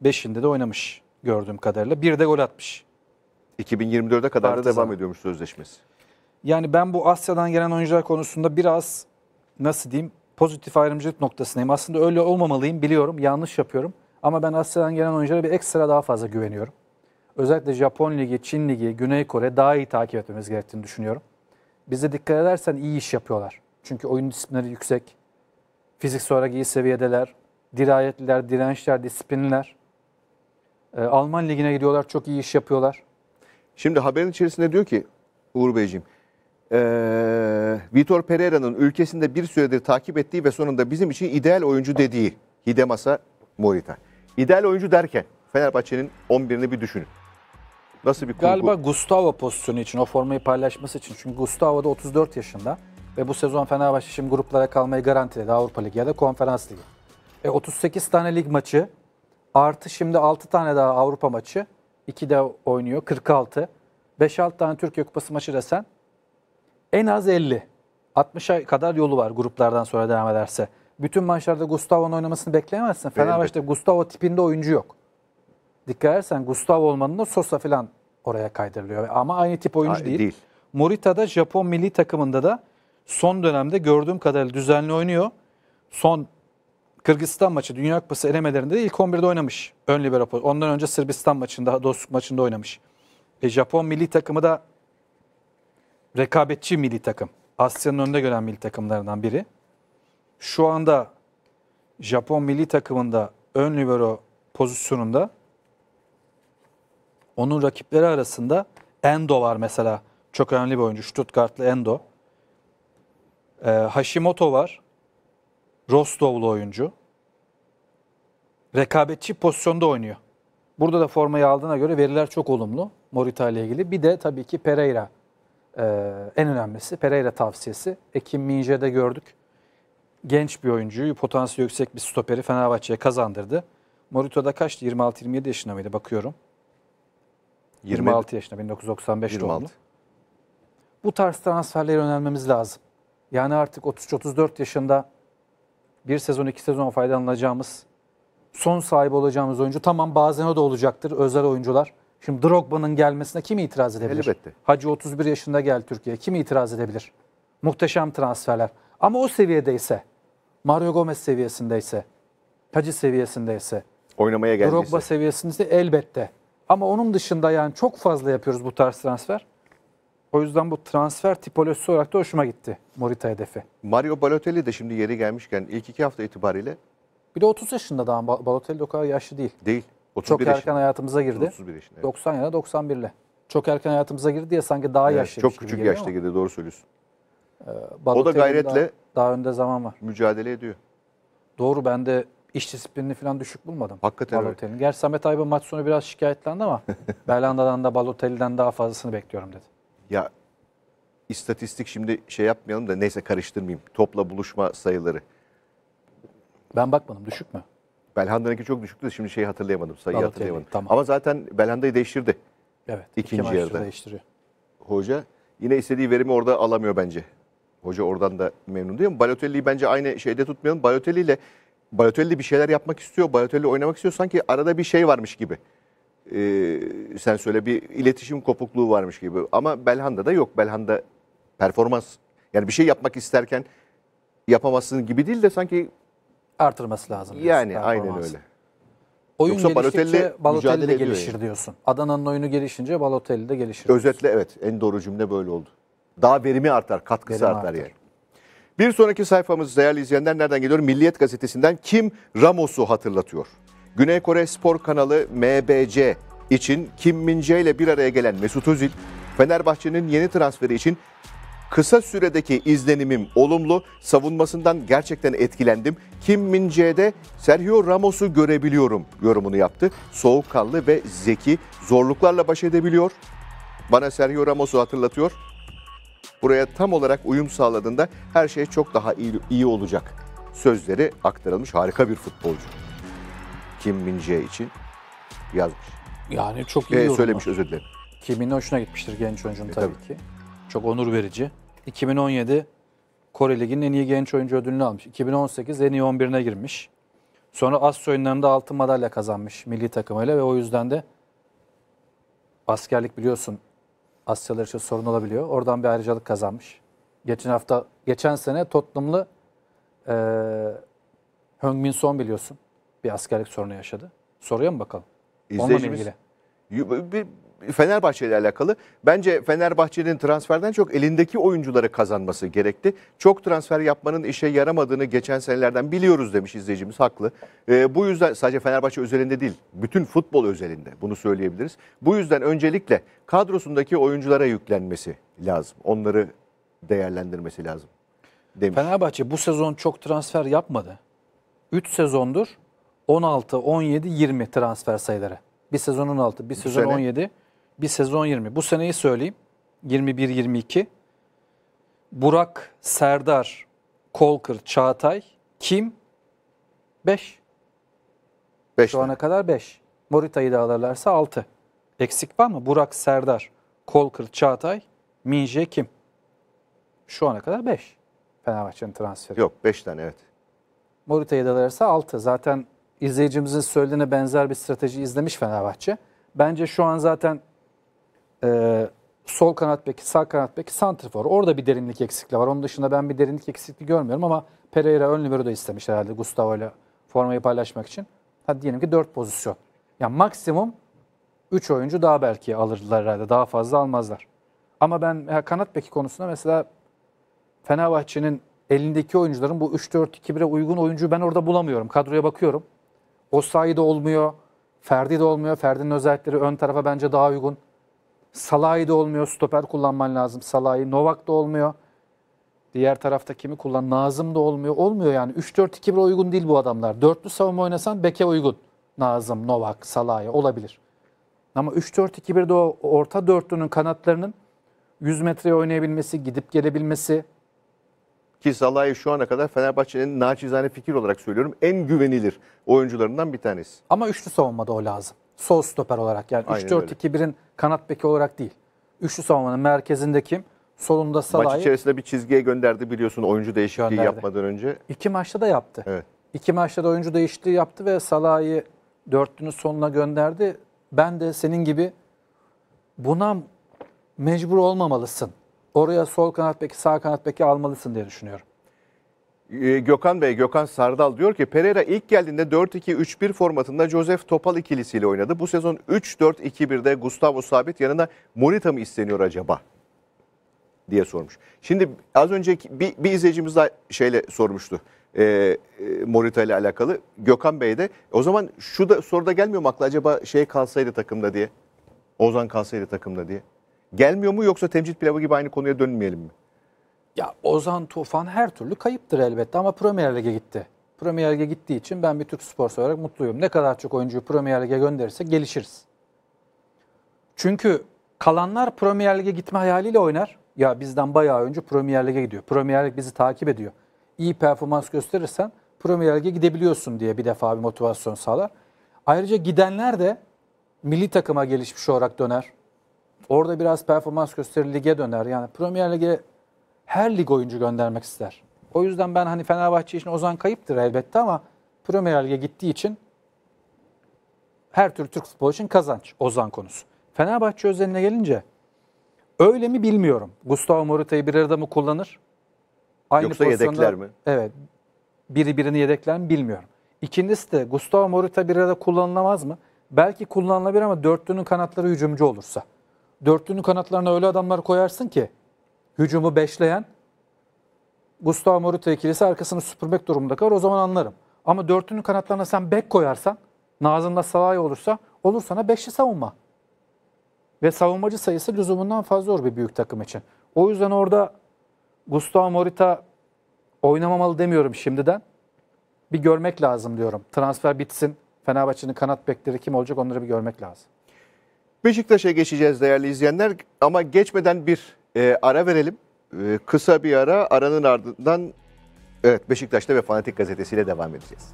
Beşinde de oynamış gördüğüm kadarıyla. Bir de gol atmış. 2024'e kadar Partizan. da devam ediyormuş sözleşmesi. Yani ben bu Asya'dan gelen oyuncular konusunda biraz nasıl diyeyim pozitif ayrımcılık noktasındayım. Aslında öyle olmamalıyım biliyorum yanlış yapıyorum. Ama ben Asya'dan gelen oyunculara bir ekstra daha fazla güveniyorum. Özellikle Japon Ligi, Çin Ligi, Güney Kore daha iyi takip etmemiz gerektiğini düşünüyorum bize dikkat edersen iyi iş yapıyorlar. Çünkü oyun disiplinleri yüksek. fizik olarak iyi seviyedeler. Dirayetliler, dirençler, disiplinler. E, Alman ligine gidiyorlar, çok iyi iş yapıyorlar. Şimdi haberin içerisinde diyor ki Uğur Beyciğim, e, Vitor Pereira'nın ülkesinde bir süredir takip ettiği ve sonunda bizim için ideal oyuncu dediği Hidemasa Morita. İdeal oyuncu derken Fenerbahçe'nin 11'ini bir düşünün. Nasıl bir kurgu? Galiba Gustavo pozisyonu için, o formayı paylaşması için. Çünkü Gustavo da 34 yaşında ve bu sezon Fenerbahçe şimdi gruplara kalmayı garantiledi Avrupa Ligi ya da Konferans Ligi. E 38 tane lig maçı artı şimdi 6 tane daha Avrupa maçı. 2 de oynuyor 46. 5-6 tane Türkiye Kupası maçı desen en az 50. 60'a kadar yolu var gruplardan sonra devam ederse. Bütün maçlarda Gustavo'nun oynamasını bekleyemezsin. Fenerbahçe'de Gustavo tipinde oyuncu yok dikkat edersen Gustav Olman'ın da Sosa falan oraya kaydırılıyor. Ama aynı tip oyuncu değil. değil. Morita'da Japon milli takımında da son dönemde gördüğüm kadarıyla düzenli oynuyor. Son Kırgızistan maçı Dünya Kupası elemelerinde de ilk 11'de oynamış. Ön libero. Ondan önce Sırbistan maçında, dostluk maçında oynamış. E, Japon milli takımı da rekabetçi milli takım. Asya'nın önde gelen milli takımlarından biri. Şu anda Japon milli takımında ön libero pozisyonunda onun rakipleri arasında Endo var mesela. Çok önemli bir oyuncu. Stuttgart'lı Endo. Ee, Hashimoto var. Rostovlu oyuncu. Rekabetçi pozisyonda oynuyor. Burada da formayı aldığına göre veriler çok olumlu Morita ile ilgili. Bir de tabii ki Pereira ee, en önemlisi. Pereira tavsiyesi. Ekim Minje'de gördük. Genç bir oyuncuyu, potansiyel yüksek bir stoperi Fenerbahçe'ye kazandırdı. Morito'da kaçtı? 26-27 yaşında mıydı? Bakıyorum. 26 yaşında 1995 26. doğumlu. Bu tarz transferlere yönelmemiz lazım. Yani artık 33-34 yaşında bir sezon iki sezon faydalanacağımız, son sahibi olacağımız oyuncu tamam bazen o da olacaktır özel oyuncular. Şimdi Drogba'nın gelmesine kim itiraz edebilir? Elbette. Hacı 31 yaşında geldi Türkiye'ye. Kim itiraz edebilir? Muhteşem transferler. Ama o seviyedeyse, Mario Gomez seviyesindeyse, Hacı seviyesindeyse, oynamaya geldiyse. Drogba seviyesinde elbette ama onun dışında yani çok fazla yapıyoruz bu tarz transfer. O yüzden bu transfer tipolojisi olarak da hoşuma gitti Morita hedefi. Mario Balotelli de şimdi yeri gelmişken ilk iki hafta itibariyle. Bir de 30 yaşında daha Balotelli de o kadar yaşlı değil. Değil. 31 çok erken yaşında. hayatımıza girdi. 31 yaşında, 90 ya da 91 ile. Çok erken hayatımıza girdi diye sanki daha evet, yaşlı. Çok küçük yaşta girdi doğru söylüyorsun. Ee, o da gayretle daha, daha önde zaman var. Mücadele ediyor. Doğru ben de iş disiplinini falan düşük bulmadım. Hakikaten Balotelli'nin. Evet. Gerçi Samet Aybın maç sonu biraz şikayetlendi ama [laughs] Berlanda'dan da Balotelli'den daha fazlasını bekliyorum dedi. Ya istatistik şimdi şey yapmayalım da neyse karıştırmayayım. Topla buluşma sayıları. Ben bakmadım düşük mü? Belhanda'nınki çok düşüktü de şimdi şeyi hatırlayamadım sayıyı Balotelli, hatırlayamadım. Tamam. Ama zaten Belhanda'yı değiştirdi. Evet. İkinci iki yarıda. değiştiriyor. Hoca yine istediği verimi orada alamıyor bence. Hoca oradan da memnun değil mi? Balotelli'yi bence aynı şeyde tutmayalım. Balotelli ile Balotelli bir şeyler yapmak istiyor. Balotelli oynamak istiyor. Sanki arada bir şey varmış gibi. Ee, sen söyle bir iletişim kopukluğu varmış gibi. Ama Belhanda da yok. Belhanda performans yani bir şey yapmak isterken yapamazsın gibi değil de sanki artırması lazım. yani aynen öyle. Oyun Yoksa Balotelli, Balotelli de gelişir yani. diyorsun. Adana'nın oyunu gelişince Balotelli de gelişir. diyorsun. Özetle evet en doğru cümle böyle oldu. Daha verimi artar, katkısı Verimi artar, artar. yani. Bir sonraki sayfamız değerli izleyenler nereden geliyor? Milliyet gazetesinden Kim Ramos'u hatırlatıyor. Güney Kore spor kanalı MBC için Kim min ile bir araya gelen Mesut Özil, Fenerbahçe'nin yeni transferi için kısa süredeki izlenimim olumlu, savunmasından gerçekten etkilendim. Kim min Sergio Ramos'u görebiliyorum yorumunu yaptı. Soğukkanlı ve zeki, zorluklarla baş edebiliyor. Bana Sergio Ramos'u hatırlatıyor buraya tam olarak uyum sağladığında her şey çok daha iyi, iyi olacak sözleri aktarılmış harika bir futbolcu. Kim Mince için yazmış. Yani çok iyi yorumlar. söylemiş özür dilerim. Kimin hoşuna gitmiştir genç oyuncunun e, tabii, tabii ki. Çok onur verici. 2017 Kore Ligi'nin en iyi genç oyuncu ödülünü almış. 2018 en iyi 11'ine girmiş. Sonra Asya oyunlarında altın madalya kazanmış milli takımıyla ve o yüzden de askerlik biliyorsun Asyalılar için sorun olabiliyor. Oradan bir ayrıcalık kazanmış. Geçen hafta, geçen sene Tottenham'lı e, Hung Min Son biliyorsun. Bir askerlik sorunu yaşadı. Soruyor mu bakalım? İzleyicimiz, Onunla ilgili. Fenerbahçe ile alakalı. Bence Fenerbahçe'nin transferden çok elindeki oyuncuları kazanması gerekti. Çok transfer yapmanın işe yaramadığını geçen senelerden biliyoruz demiş izleyicimiz haklı. E, bu yüzden sadece Fenerbahçe özelinde değil, bütün futbol özelinde bunu söyleyebiliriz. Bu yüzden öncelikle kadrosundaki oyunculara yüklenmesi lazım. Onları değerlendirmesi lazım demiş. Fenerbahçe bu sezon çok transfer yapmadı. 3 sezondur 16, 17, 20 transfer sayıları. Bir sezon 16, bir bu sezon sene. 17 bir sezon 20. Bu seneyi söyleyeyim. 21-22. Burak, Serdar, Kolkır, Çağatay, Kim? 5. 5 Şu ana kadar 5. Morita'yı da alırlarsa 6. Eksik var mı? Burak, Serdar, Kolkır, Çağatay, Minje, Kim? Şu ana kadar 5. Fenerbahçe'nin transferi. Yok 5 tane evet. Morita'yı da alırsa 6. Zaten izleyicimizin söylediğine benzer bir strateji izlemiş Fenerbahçe. Bence şu an zaten e, sol kanat beki, sağ kanat beki, santrifor. Orada bir derinlik eksikliği var. Onun dışında ben bir derinlik eksikliği görmüyorum ama Pereira ön libero da istemiş herhalde Gustavo ile formayı paylaşmak için. Hadi diyelim ki 4 pozisyon. Yani maksimum 3 oyuncu daha belki alırlar herhalde. Daha fazla almazlar. Ama ben kanat beki konusunda mesela Fenerbahçe'nin elindeki oyuncuların bu 3-4-2-1'e uygun oyuncuyu ben orada bulamıyorum. Kadroya bakıyorum. Osayi de olmuyor. Ferdi de olmuyor. Ferdi'nin özellikleri ön tarafa bence daha uygun. Salahi de olmuyor. Stoper kullanman lazım Salahi, Novak da olmuyor. Diğer tarafta kimi kullan? Nazım da olmuyor. Olmuyor yani. 3-4-2-1 uygun değil bu adamlar. Dörtlü savunma oynasan Beke uygun. Nazım, Novak, Salahi olabilir. Ama 3-4-2-1'de o orta dörtlünün kanatlarının 100 metreye oynayabilmesi, gidip gelebilmesi. Ki Salahi şu ana kadar Fenerbahçe'nin naçizane fikir olarak söylüyorum en güvenilir oyuncularından bir tanesi. Ama üçlü savunmada o lazım sol stoper olarak yani 3-4-2-1'in kanat beki olarak değil. Üçlü savunmanın merkezinde kim? Solunda Salah'ı. Maç içerisinde bir çizgiye gönderdi biliyorsun oyuncu değişikliği gönderdi. yapmadan önce. İki maçta da yaptı. Evet. İki maçta da oyuncu değişikliği yaptı ve Salah'ı dörtlünün sonuna gönderdi. Ben de senin gibi buna mecbur olmamalısın. Oraya sol kanat beki, sağ kanat beki almalısın diye düşünüyorum. Ee, Gökhan Bey, Gökhan Sardal diyor ki Pereira ilk geldiğinde 4-2-3-1 formatında Josef Topal ikilisiyle oynadı. Bu sezon 3-4-2-1'de Gustavo Sabit yanına Morita mı isteniyor acaba? diye sormuş. Şimdi az önce bir, bir izleyicimiz daha şeyle sormuştu. E, e, Morita ile alakalı. Gökhan Bey de o zaman şu da soruda gelmiyor mu akla acaba şey kalsaydı takımda diye. Ozan kalsaydı takımda diye. Gelmiyor mu yoksa temcit pilavı gibi aynı konuya dönmeyelim mi? Ya Ozan Tufan her türlü kayıptır elbette ama Premier Lig'e gitti. Premier Lig'e gittiği için ben bir Türk spor olarak mutluyum. Ne kadar çok oyuncuyu Premier Lig'e gönderirsek gelişiriz. Çünkü kalanlar Premier Lig'e gitme hayaliyle oynar. Ya bizden bayağı önce Premier Lig'e gidiyor. Premier Lig bizi takip ediyor. İyi performans gösterirsen Premier Lig'e gidebiliyorsun diye bir defa bir motivasyon sağlar. Ayrıca gidenler de milli takıma gelişmiş olarak döner. Orada biraz performans gösterir lige döner. Yani Premier Lig'e her lig oyuncu göndermek ister. O yüzden ben hani Fenerbahçe için Ozan kayıptır elbette ama Premier Lig'e gittiği için her tür Türk futbolu için kazanç Ozan konusu. Fenerbahçe özeline gelince öyle mi bilmiyorum. Gustavo Morita'yı bir arada mı kullanır? Aynı Yoksa yedekler mi? Evet. Biri birini yedekler mi bilmiyorum. İkincisi de Gustavo Morita bir arada kullanılamaz mı? Belki kullanılabilir ama dörtlünün kanatları hücumcu olursa. Dörtlünün kanatlarına öyle adamlar koyarsın ki hücumu beşleyen Gustavo Morita ikilisi arkasını süpürmek durumunda kalır. O zaman anlarım. Ama dörtünün kanatlarına sen bek koyarsan, nazında Salay olursa, olur sana beşli savunma. Ve savunmacı sayısı lüzumundan fazla olur bir büyük takım için. O yüzden orada Gustavo Morita oynamamalı demiyorum şimdiden. Bir görmek lazım diyorum. Transfer bitsin. Fenerbahçe'nin kanat bekleri kim olacak onları bir görmek lazım. Beşiktaş'a geçeceğiz değerli izleyenler ama geçmeden bir e, ara verelim. E, kısa bir ara. Aranın ardından evet Beşiktaş'ta ve Fanatik Gazetesi'yle devam edeceğiz.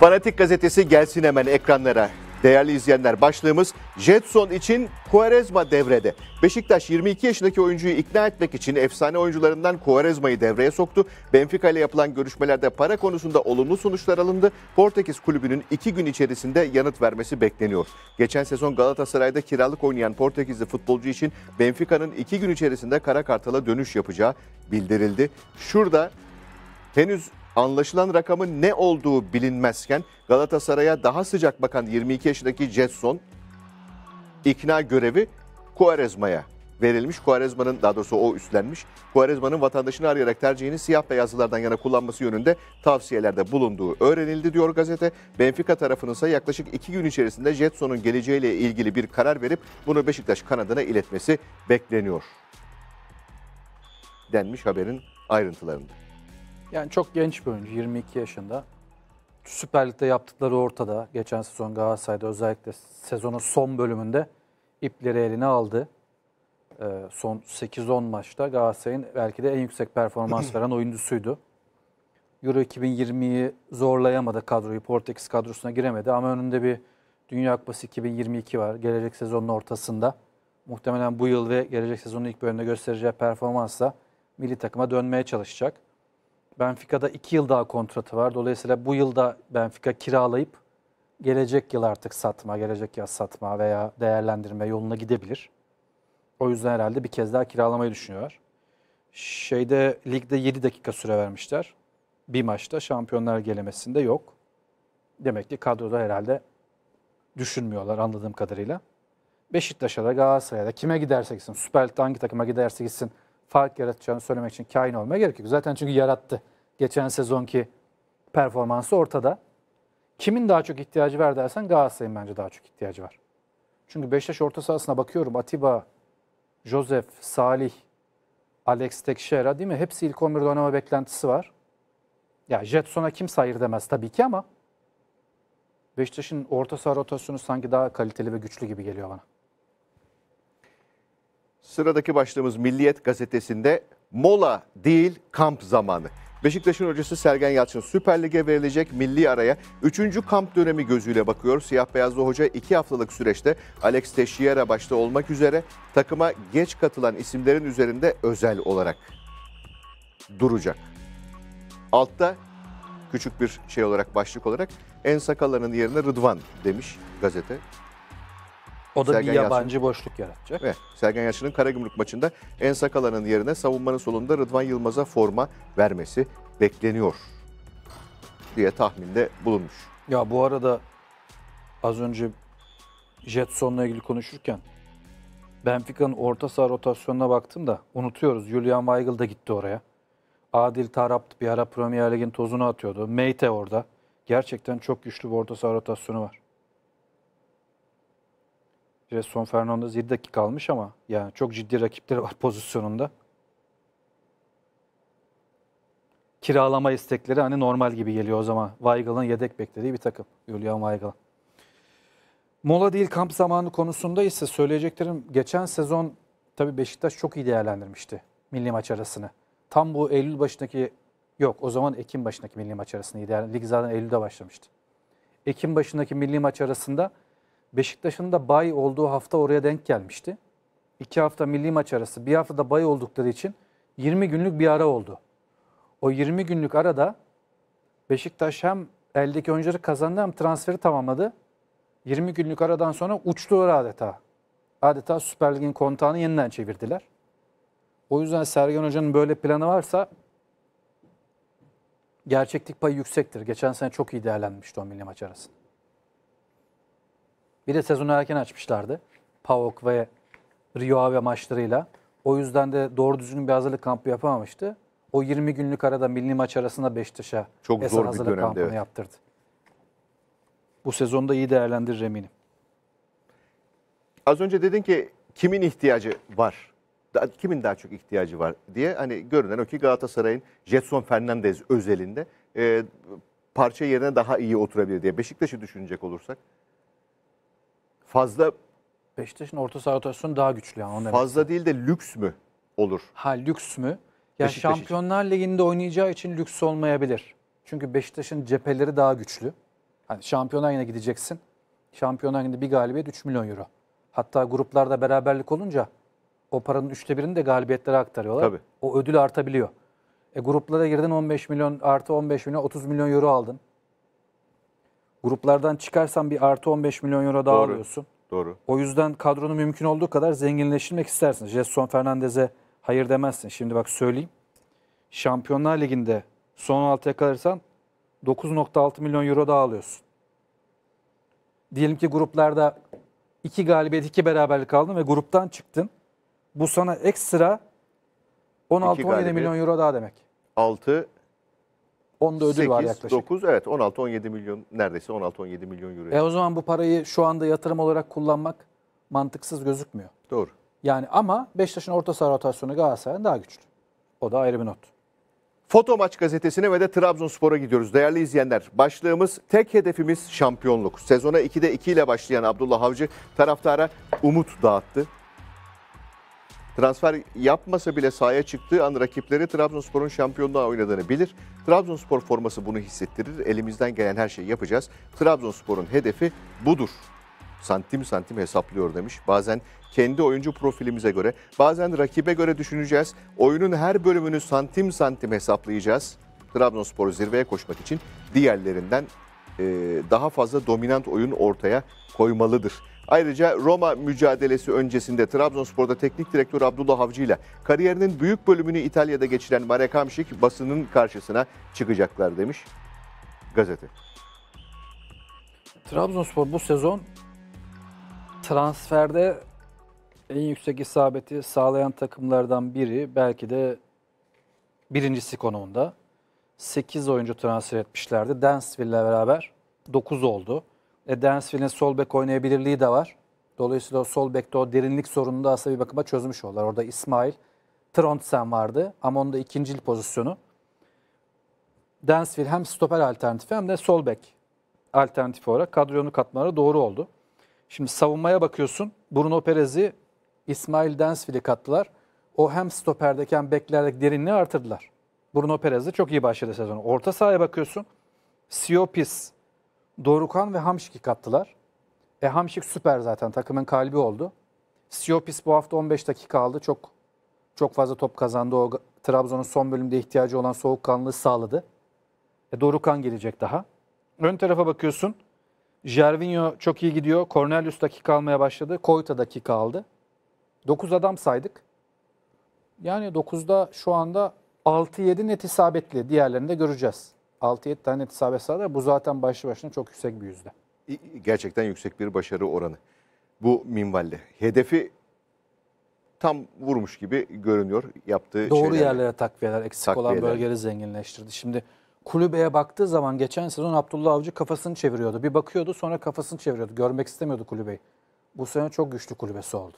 Fanatik gazetesi gelsin hemen ekranlara. Değerli izleyenler başlığımız Jetson için Quaresma devrede. Beşiktaş 22 yaşındaki oyuncuyu ikna etmek için efsane oyuncularından Quaresma'yı devreye soktu. Benfica ile yapılan görüşmelerde para konusunda olumlu sonuçlar alındı. Portekiz kulübünün 2 gün içerisinde yanıt vermesi bekleniyor. Geçen sezon Galatasaray'da kiralık oynayan Portekizli futbolcu için Benfica'nın 2 gün içerisinde Kara Kartal'a dönüş yapacağı bildirildi. Şurada henüz Anlaşılan rakamın ne olduğu bilinmezken Galatasaray'a daha sıcak bakan 22 yaşındaki Jetson ikna görevi Kuarezma'ya verilmiş. Kuarezma'nın daha doğrusu o üstlenmiş. Kuarezma'nın vatandaşını arayarak tercihini siyah beyazlılardan yana kullanması yönünde tavsiyelerde bulunduğu öğrenildi diyor gazete. Benfica tarafının ise yaklaşık iki gün içerisinde Jetson'un geleceğiyle ilgili bir karar verip bunu Beşiktaş kanadına iletmesi bekleniyor denmiş haberin ayrıntılarında. Yani çok genç bir oyuncu 22 yaşında. Süper Lig'de yaptıkları ortada. Geçen sezon Galatasaray'da özellikle sezonun son bölümünde ipleri eline aldı. Ee, son 8-10 maçta Galatasaray'ın belki de en yüksek performans [clears throat] veren oyuncusuydu. Euro 2020'yi zorlayamadı kadroyu. Portekiz kadrosuna giremedi ama önünde bir Dünya Kupası 2022 var. Gelecek sezonun ortasında. Muhtemelen bu yıl ve gelecek sezonun ilk bölümünde göstereceği performansla milli takıma dönmeye çalışacak. Benfica'da 2 yıl daha kontratı var. Dolayısıyla bu yılda Benfica kiralayıp gelecek yıl artık satma, gelecek yaz satma veya değerlendirme yoluna gidebilir. O yüzden herhalde bir kez daha kiralamayı düşünüyorlar. Şeyde ligde 7 dakika süre vermişler. Bir maçta şampiyonlar gelemesinde yok. Demek ki kadroda herhalde düşünmüyorlar anladığım kadarıyla. Beşiktaş'a da Galatasaray'a da kime giderse gitsin, Süper Lig'de hangi takıma giderse gitsin fark yaratacağını söylemek için kain olmaya gerek yok. Zaten çünkü yarattı. Geçen sezonki performansı ortada. Kimin daha çok ihtiyacı var dersen Galatasaray'ın bence daha çok ihtiyacı var. Çünkü Beşiktaş orta sahasına bakıyorum. Atiba, Josef, Salih, Alex Tekşera değil mi? Hepsi ilk 11'de oynama beklentisi var. Ya Jetson'a kim sayır demez tabii ki ama Beşiktaş'ın orta saha rotasyonu sanki daha kaliteli ve güçlü gibi geliyor bana. Sıradaki başlığımız Milliyet gazetesinde mola değil kamp zamanı. Beşiktaş'ın hocası Sergen Yalçın Süper Lig'e verilecek milli araya 3. kamp dönemi gözüyle bakıyor. Siyah beyazlı hoca 2 haftalık süreçte Alex Teixeira başta olmak üzere takıma geç katılan isimlerin üzerinde özel olarak duracak. Altta küçük bir şey olarak başlık olarak en sakalların yerine Rıdvan demiş gazete. O da Sergen bir yabancı Yalçın. boşluk yaratacak. Ve Sergen Yalçın'ın Karagümrük maçında En Sakala'nın yerine savunmanın solunda Rıdvan Yılmaz'a forma vermesi bekleniyor diye tahminde bulunmuş. Ya bu arada az önce Jetson'la ilgili konuşurken Benfica'nın orta saha rotasyonuna baktım da unutuyoruz. Julian Weigl da gitti oraya. Adil Tarapt bir ara Premier Lig'in tozunu atıyordu. Meite orada. Gerçekten çok güçlü bir orta saha rotasyonu var. Son Fernandez 7 dakika almış ama yani çok ciddi rakipleri var [laughs] pozisyonunda. Kiralama istekleri hani normal gibi geliyor o zaman. Weigel'ın yedek beklediği bir takım. Julian Weigel. Mola değil kamp zamanı konusunda ise söyleyeceklerim geçen sezon tabi Beşiktaş çok iyi değerlendirmişti milli maç arasını. Tam bu Eylül başındaki yok o zaman Ekim başındaki milli maç arasını iyi değerlendirmişti. Lig zaten Eylül'de başlamıştı. Ekim başındaki milli maç arasında Beşiktaş'ın da bay olduğu hafta oraya denk gelmişti. İki hafta milli maç arası bir hafta da bay oldukları için 20 günlük bir ara oldu. O 20 günlük arada Beşiktaş hem eldeki oyuncuları kazandı hem transferi tamamladı. 20 günlük aradan sonra uçtular adeta. Adeta Süper Lig'in kontağını yeniden çevirdiler. O yüzden Sergen Hoca'nın böyle planı varsa gerçeklik payı yüksektir. Geçen sene çok iyi değerlenmişti o milli maç arasında. Bir de sezonu erken açmışlardı. PAOK ve Rio Ave maçlarıyla. O yüzden de doğru düzgün bir hazırlık kampı yapamamıştı. O 20 günlük arada milli maç arasında Beşiktaş'a Çok esas zor hazırlık bir dönemde, kampını evet. yaptırdı. Bu sezonda iyi değerlendirir eminim. Az önce dedin ki kimin ihtiyacı var? Da- Kimin daha çok ihtiyacı var diye hani görünen o ki Galatasaray'ın Jetson Fernandez özelinde e, parça yerine daha iyi oturabilir diye. Beşiktaş'ı düşünecek olursak fazla Beşiktaş'ın orta saha rotasyonu daha güçlü yani. Onu demek fazla değil de lüks mü olur? Ha lüks mü? Ya Beşiktaş için. Şampiyonlar Ligi'nde oynayacağı için lüks olmayabilir. Çünkü Beşiktaş'ın cepheleri daha güçlü. Hani Şampiyonlar yine gideceksin. Şampiyonlar yine bir galibiyet 3 milyon euro. Hatta gruplarda beraberlik olunca o paranın üçte birini de galibiyetlere aktarıyorlar. Tabii. O ödül artabiliyor. E, gruplara girdin 15 milyon artı 15 milyon 30 milyon euro aldın. Gruplardan çıkarsan bir artı 15 milyon euro daha Doğru. alıyorsun. Doğru. O yüzden kadronu mümkün olduğu kadar zenginleştirmek istersin. Jason Fernandez'e hayır demezsin. Şimdi bak söyleyeyim. Şampiyonlar Ligi'nde son 16'ya kalırsan 9.6 milyon euro daha alıyorsun. Diyelim ki gruplarda iki galibiyet, iki beraberlik aldın ve gruptan çıktın. Bu sana ekstra 16-17 milyon euro daha demek. 6 Onda ödül 8, var yaklaşık. 9 evet 16-17 milyon neredeyse 16-17 milyon euro. E o zaman bu parayı şu anda yatırım olarak kullanmak mantıksız gözükmüyor. Doğru. Yani ama Beşiktaş'ın orta saha rotasyonu Galatasaray'ın daha güçlü. O da ayrı bir not. Foto Maç gazetesine ve de Trabzonspor'a gidiyoruz. Değerli izleyenler, başlığımız tek hedefimiz şampiyonluk. Sezona 2'de 2 ile başlayan Abdullah Avcı taraftara umut dağıttı. Transfer yapmasa bile sahaya çıktığı an rakipleri Trabzonspor'un şampiyonluğa oynadığını bilir. Trabzonspor forması bunu hissettirir. Elimizden gelen her şeyi yapacağız. Trabzonspor'un hedefi budur. Santim santim hesaplıyor demiş. Bazen kendi oyuncu profilimize göre, bazen rakibe göre düşüneceğiz. Oyunun her bölümünü santim santim hesaplayacağız. Trabzonspor zirveye koşmak için diğerlerinden daha fazla dominant oyun ortaya koymalıdır. Ayrıca Roma mücadelesi öncesinde Trabzonspor'da teknik direktör Abdullah Avcı ile kariyerinin büyük bölümünü İtalya'da geçiren Marek Hamşik basının karşısına çıkacaklar demiş gazete. Trabzonspor bu sezon transferde en yüksek isabeti sağlayan takımlardan biri belki de birincisi konumunda. 8 oyuncu transfer etmişlerdi. Dansville'le beraber 9 oldu. E, Dansville'in sol bek oynayabilirliği de var. Dolayısıyla o sol bekte o derinlik sorununu da aslında bir bakıma çözmüş oldular. Orada İsmail Trondsen vardı ama onun da ikincil pozisyonu. Dansville hem stoper alternatifi hem de sol bek alternatifi olarak kadronu katmaları doğru oldu. Şimdi savunmaya bakıyorsun. Bruno Perez'i İsmail Dansville'i kattılar. O hem stoperdeki hem beklerdeki derinliği artırdılar. Bruno Perez de çok iyi başladı sezonu. Orta sahaya bakıyorsun. Siopis Dorukan ve Hamşik'i kattılar. E Hamşik süper zaten takımın kalbi oldu. Siopis bu hafta 15 dakika aldı. Çok çok fazla top kazandı. O Trabzon'un son bölümde ihtiyacı olan soğukkanlılığı sağladı. E, Dorukan gelecek daha. Ön tarafa bakıyorsun. Jervinho çok iyi gidiyor. Cornelius dakika almaya başladı. Koyta dakika aldı. 9 adam saydık. Yani 9'da şu anda 6-7 net isabetli. Diğerlerini de göreceğiz. 6-7 tane isabet sağlar. Bu zaten başlı başına çok yüksek bir yüzde. Gerçekten yüksek bir başarı oranı. Bu minvalde. Hedefi tam vurmuş gibi görünüyor yaptığı Doğru şeylerle. yerlere takviyeler, eksik Takviyeler. olan bölgeleri zenginleştirdi. Şimdi kulübeye baktığı zaman geçen sezon Abdullah Avcı kafasını çeviriyordu. Bir bakıyordu sonra kafasını çeviriyordu. Görmek istemiyordu kulübeyi. Bu sene çok güçlü kulübesi oldu.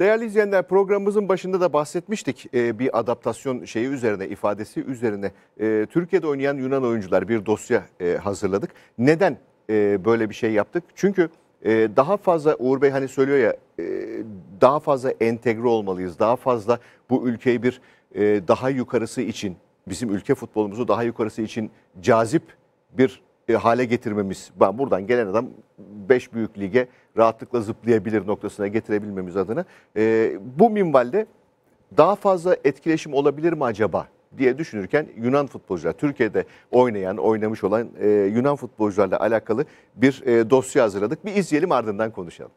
Değerli izleyenler programımızın başında da bahsetmiştik e, bir adaptasyon şeyi üzerine ifadesi üzerine e, Türkiye'de oynayan Yunan oyuncular bir dosya e, hazırladık. Neden e, böyle bir şey yaptık? Çünkü e, daha fazla Uğur Bey hani söylüyor ya e, daha fazla entegre olmalıyız. Daha fazla bu ülkeyi bir e, daha yukarısı için bizim ülke futbolumuzu daha yukarısı için cazip bir e, hale getirmemiz, ben buradan gelen adam 5 büyük lige rahatlıkla zıplayabilir noktasına getirebilmemiz adına. E, bu minvalde daha fazla etkileşim olabilir mi acaba diye düşünürken Yunan futbolcular, Türkiye'de oynayan, oynamış olan e, Yunan futbolcularla alakalı bir e, dosya hazırladık. Bir izleyelim ardından konuşalım.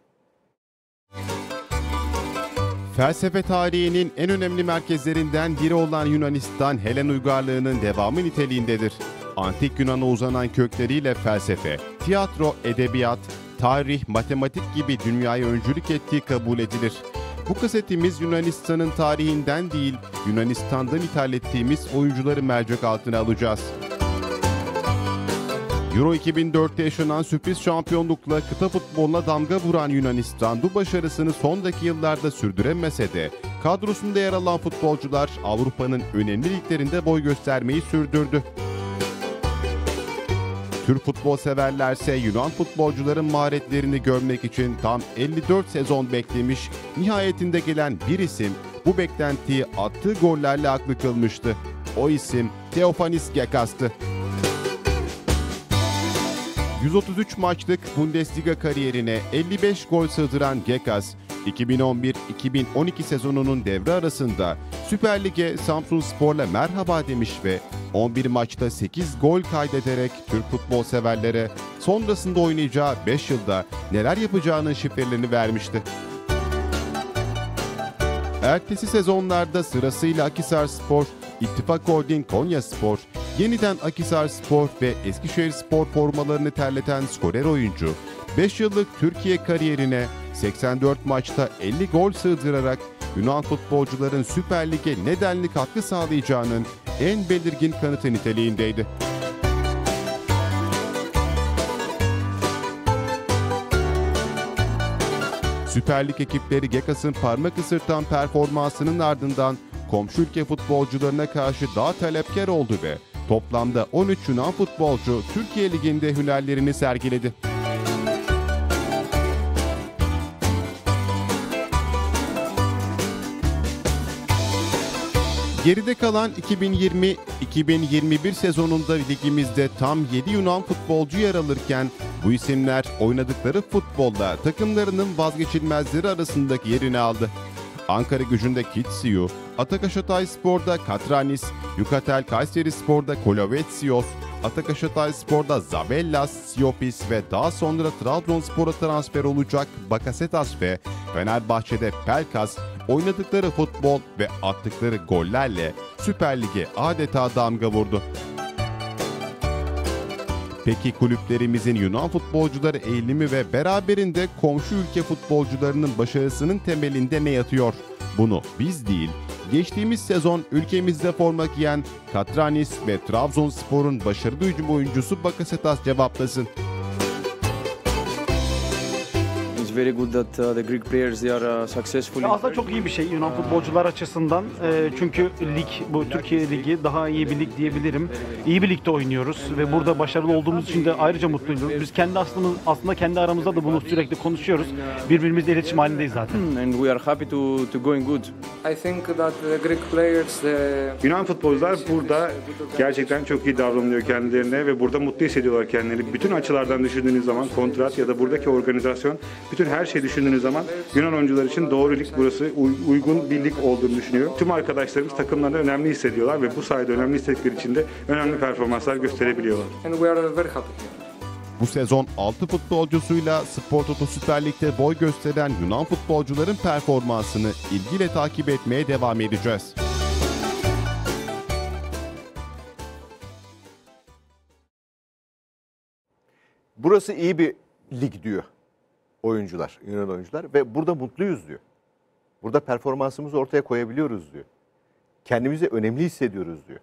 Felsefe tarihinin en önemli merkezlerinden biri olan Yunanistan, Helen uygarlığının devamı niteliğindedir. Antik Yunan'a uzanan kökleriyle felsefe, tiyatro, edebiyat, tarih, matematik gibi dünyaya öncülük ettiği kabul edilir. Bu kasetimiz Yunanistan'ın tarihinden değil, Yunanistan'dan ithal ettiğimiz oyuncuları mercek altına alacağız. Euro 2004'te yaşanan sürpriz şampiyonlukla kıta futboluna damga vuran Yunanistan bu başarısını sondaki yıllarda sürdüremese de kadrosunda yer alan futbolcular Avrupa'nın önemli liglerinde boy göstermeyi sürdürdü. Türk futbol severlerse Yunan futbolcuların maharetlerini görmek için tam 54 sezon beklemiş, nihayetinde gelen bir isim bu beklentiyi attığı gollerle aklı kılmıştı. O isim Teofanis Gekas'tı. 133 maçlık Bundesliga kariyerine 55 gol sığdıran Gekas, 2011-2012 sezonunun devre arasında Süper Lig'e Samsun Spor'la merhaba demiş ve 11 maçta 8 gol kaydederek Türk futbol severlere sonrasında oynayacağı 5 yılda neler yapacağının şifrelerini vermişti. Ertesi sezonlarda sırasıyla Akisar Spor, İttifak Holding Konya Spor, yeniden Akisar Spor ve Eskişehir Spor formalarını terleten skorer oyuncu, 5 yıllık Türkiye kariyerine 84 maçta 50 gol sığdırarak Yunan futbolcuların Süper Lig'e ne denli katkı sağlayacağının en belirgin kanıtı niteliğindeydi. Süper Lig ekipleri Gekas'ın parmak ısırtan performansının ardından komşu ülke futbolcularına karşı daha talepkar oldu ve toplamda 13 Yunan futbolcu Türkiye Ligi'nde hünerlerini sergiledi. Geride kalan 2020-2021 sezonunda ligimizde tam 7 Yunan futbolcu yer alırken bu isimler oynadıkları futbolda takımlarının vazgeçilmezleri arasındaki yerini aldı. Ankara gücünde Kitsiyu, Atakaşatay Spor'da Katranis, Yukatel Kayseri Spor'da Kolovetsios, Atakaşatay Spor'da Zabellas, Siopis ve daha sonra Trabzonspor'a transfer olacak Bakasetas ve Fenerbahçe'de Pelkas, oynadıkları futbol ve attıkları gollerle Süper Lig'e adeta damga vurdu. Peki kulüplerimizin Yunan futbolcuları eğilimi ve beraberinde komşu ülke futbolcularının başarısının temelinde ne yatıyor? Bunu biz değil, geçtiğimiz sezon ülkemizde forma giyen Katranis ve Trabzonspor'un başarılı hücum oyuncusu Bakasetas cevaplasın very good that uh, the Greek players they are uh, successful. aslında çok iyi bir şey Yunan futbolcular açısından. E, çünkü lig bu Türkiye ligi daha iyi bir lig diyebilirim. İyi bir ligde oynuyoruz ve burada başarılı olduğumuz için de ayrıca mutluyuz. Biz kendi aslında aslında kendi aramızda da bunu sürekli konuşuyoruz. Birbirimizle iletişim halindeyiz zaten. Hmm, and we are happy to to going good. I think that the Greek players the Yunan futbolcular burada gerçekten çok iyi davranılıyor kendilerine ve burada mutlu hissediyorlar kendilerini. Bütün açılardan düşündüğünüz zaman kontrat ya da buradaki organizasyon bütün bütün her şey düşündüğünüz zaman Yunan oyuncular için doğru lig burası uygun bir lig olduğunu düşünüyorum. Tüm arkadaşlarımız takımlarında önemli hissediyorlar ve bu sayede önemli hissettikleri için de önemli performanslar gösterebiliyorlar. Bu sezon 6 futbolcusuyla Spor Toto Süper Lig'de boy gösteren Yunan futbolcuların performansını ilgiyle takip etmeye devam edeceğiz. Burası iyi bir lig diyor oyuncular, Yunan oyuncular ve burada mutluyuz diyor. Burada performansımızı ortaya koyabiliyoruz diyor. Kendimizi önemli hissediyoruz diyor.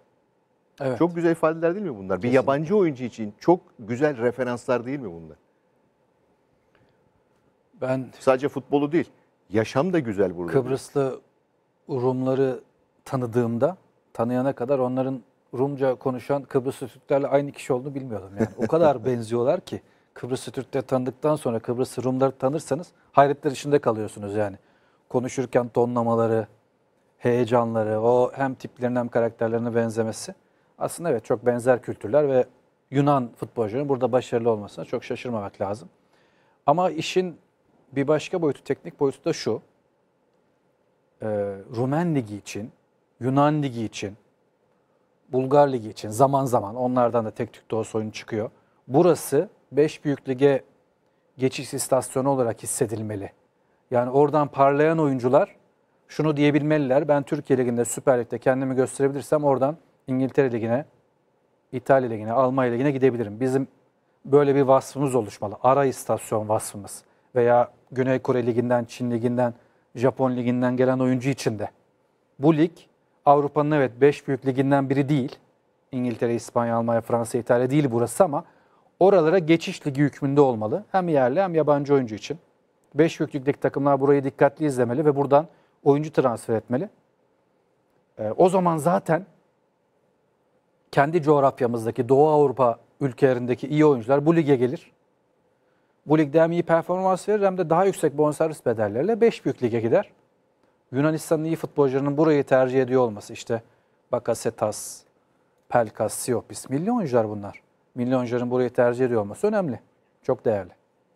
Evet. Çok güzel ifadeler değil mi bunlar? Kesinlikle. Bir yabancı oyuncu için çok güzel referanslar değil mi bunlar? Ben sadece futbolu değil, yaşam da güzel burada. Kıbrıslı Rumları tanıdığımda, tanıyana kadar onların Rumca konuşan Kıbrıslı Türklerle aynı kişi olduğunu bilmiyordum yani. O kadar [laughs] benziyorlar ki. Kıbrıs'ı Türkleri tanıdıktan sonra Kıbrıs'ı Rumları tanırsanız hayretler içinde kalıyorsunuz yani. Konuşurken tonlamaları, heyecanları, o hem tiplerine hem karakterlerine benzemesi. Aslında evet çok benzer kültürler ve Yunan futbolcu'nun burada başarılı olmasına çok şaşırmamak lazım. Ama işin bir başka boyutu, teknik boyutu da şu. Ee, Rumen Ligi için, Yunan Ligi için, Bulgar Ligi için zaman zaman onlardan da tek tük doğu soyunu çıkıyor. Burası 5 büyük lige geçiş istasyonu olarak hissedilmeli. Yani oradan parlayan oyuncular şunu diyebilmeliler. Ben Türkiye Ligi'nde, Süper Lig'de kendimi gösterebilirsem oradan İngiltere Ligi'ne, İtalya Ligi'ne, Almanya Ligi'ne gidebilirim. Bizim böyle bir vasfımız oluşmalı. Ara istasyon vasfımız. Veya Güney Kore Ligi'nden, Çin Ligi'nden, Japon Ligi'nden gelen oyuncu için de. Bu lig Avrupa'nın evet 5 büyük liginden biri değil. İngiltere, İspanya, Almanya, Fransa, İtalya değil burası ama oralara geçiş ligi hükmünde olmalı. Hem yerli hem yabancı oyuncu için. 5 yüklükteki takımlar burayı dikkatli izlemeli ve buradan oyuncu transfer etmeli. E, o zaman zaten kendi coğrafyamızdaki Doğu Avrupa ülkelerindeki iyi oyuncular bu lige gelir. Bu ligde hem iyi performans verir hem de daha yüksek bonservis bedellerle 5 büyük lige gider. Yunanistan'ın iyi futbolcularının burayı tercih ediyor olması işte Bakasetas, Pelkas, Siopis milli oyuncular bunlar milyonların burayı tercih ediyor olması önemli. Çok değerli.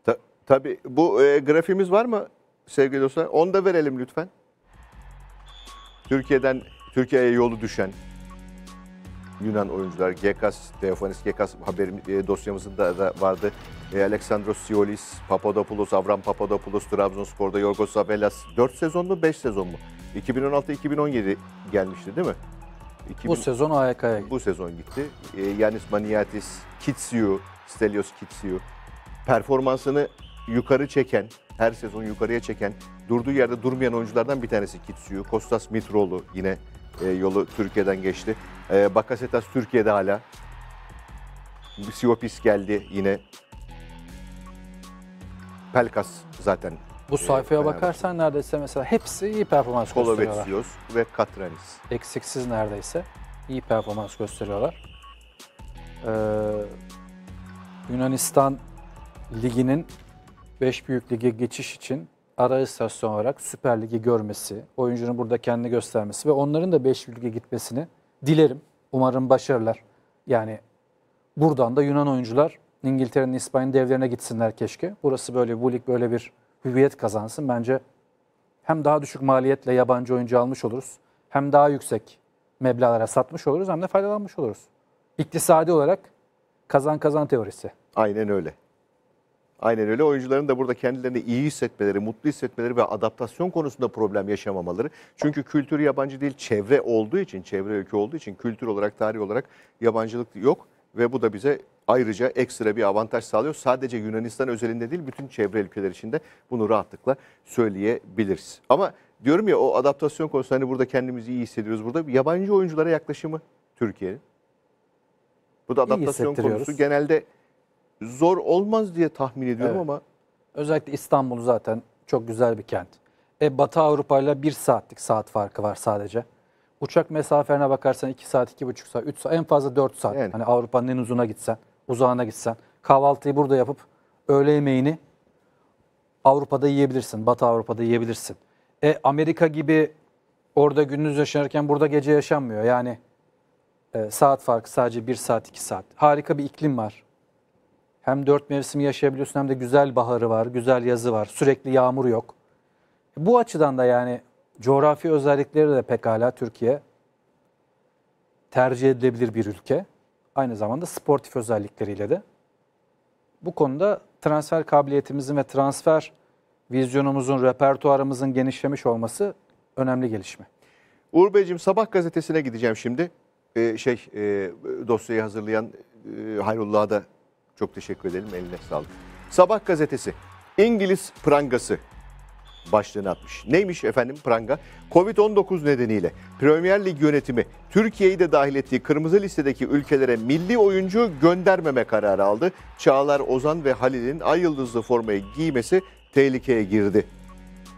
Ta, tabii bu e, grafimiz var mı sevgili dostlar? Onu da verelim lütfen. Türkiye'den Türkiye'ye yolu düşen Yunan oyuncular Gekas, Teofanis Gekas haberim e, dosyamızın da, da vardı. E, Alexandros Siolis, Papadopoulos, Avram Papadopoulos, Trabzonspor'da Yorgos Avelas 4 sezon mu 5 sezon mu? 2016-2017 gelmişti değil mi? 2000, bu sezon AYK'ya gitti. Bu sezon gitti. E, ee, Yanis Maniatis, Kitsiu, Stelios Kitsiu performansını yukarı çeken, her sezon yukarıya çeken, durduğu yerde durmayan oyunculardan bir tanesi Kitsiu. Kostas Mitroğlu yine e, yolu Türkiye'den geçti. E, Bakasetas Türkiye'de hala. Siopis geldi yine. Pelkas zaten bu ee, sayfaya bakarsan neredeyse mesela hepsi iyi performans gösteriyorlar. Kolovetsios ve Katranis. Eksiksiz neredeyse iyi performans gösteriyorlar. Ee, Yunanistan liginin 5 büyük lige geçiş için ara istasyon olarak Süper Lig'i görmesi, oyuncunun burada kendini göstermesi ve onların da 5 büyük lige gitmesini dilerim. Umarım başarılar. Yani buradan da Yunan oyuncular İngiltere'nin İspanya devlerine gitsinler keşke. Burası böyle, bu lig böyle bir hüviyet kazansın. Bence hem daha düşük maliyetle yabancı oyuncu almış oluruz. Hem daha yüksek meblağlara satmış oluruz hem de faydalanmış oluruz. İktisadi olarak kazan kazan teorisi. Aynen öyle. Aynen öyle. Oyuncuların da burada kendilerini iyi hissetmeleri, mutlu hissetmeleri ve adaptasyon konusunda problem yaşamamaları. Çünkü kültür yabancı değil, çevre olduğu için, çevre ülke olduğu için kültür olarak, tarih olarak yabancılık yok. Ve bu da bize ayrıca ekstra bir avantaj sağlıyor. Sadece Yunanistan özelinde değil bütün çevre ülkeler içinde bunu rahatlıkla söyleyebiliriz. Ama diyorum ya o adaptasyon konusunda hani burada kendimizi iyi hissediyoruz. Burada yabancı oyunculara yaklaşımı Türkiye'nin. Bu da adaptasyon konusu genelde zor olmaz diye tahmin ediyorum evet. ama. Özellikle İstanbul zaten çok güzel bir kent. E, Batı Avrupa ile bir saatlik saat farkı var sadece. Uçak mesafelerine bakarsan 2 saat, 2,5 saat, 3 saat en fazla 4 saat. Yani. Hani Avrupa'nın en uzuna gitsen, uzağına gitsen. Kahvaltıyı burada yapıp öğle yemeğini Avrupa'da yiyebilirsin. Batı Avrupa'da yiyebilirsin. E Amerika gibi orada gündüz yaşanırken burada gece yaşanmıyor. Yani e, saat farkı sadece 1 saat, 2 saat. Harika bir iklim var. Hem dört mevsimi yaşayabiliyorsun hem de güzel baharı var, güzel yazı var. Sürekli yağmur yok. Bu açıdan da yani coğrafi özellikleri de pekala Türkiye tercih edilebilir bir ülke. Aynı zamanda sportif özellikleriyle de. Bu konuda transfer kabiliyetimizin ve transfer vizyonumuzun, repertuarımızın genişlemiş olması önemli gelişme. Uğur Beyciğim Sabah gazetesine gideceğim şimdi. Ee, şey e, dosyayı hazırlayan e, Hayrullah'a da çok teşekkür edelim. Eline sağlık. Sabah gazetesi. İngiliz prangası başlığını atmış. Neymiş efendim pranga? Covid-19 nedeniyle Premier Lig yönetimi Türkiye'yi de dahil ettiği kırmızı listedeki ülkelere milli oyuncu göndermeme kararı aldı. Çağlar Ozan ve Halil'in ay yıldızlı formayı giymesi tehlikeye girdi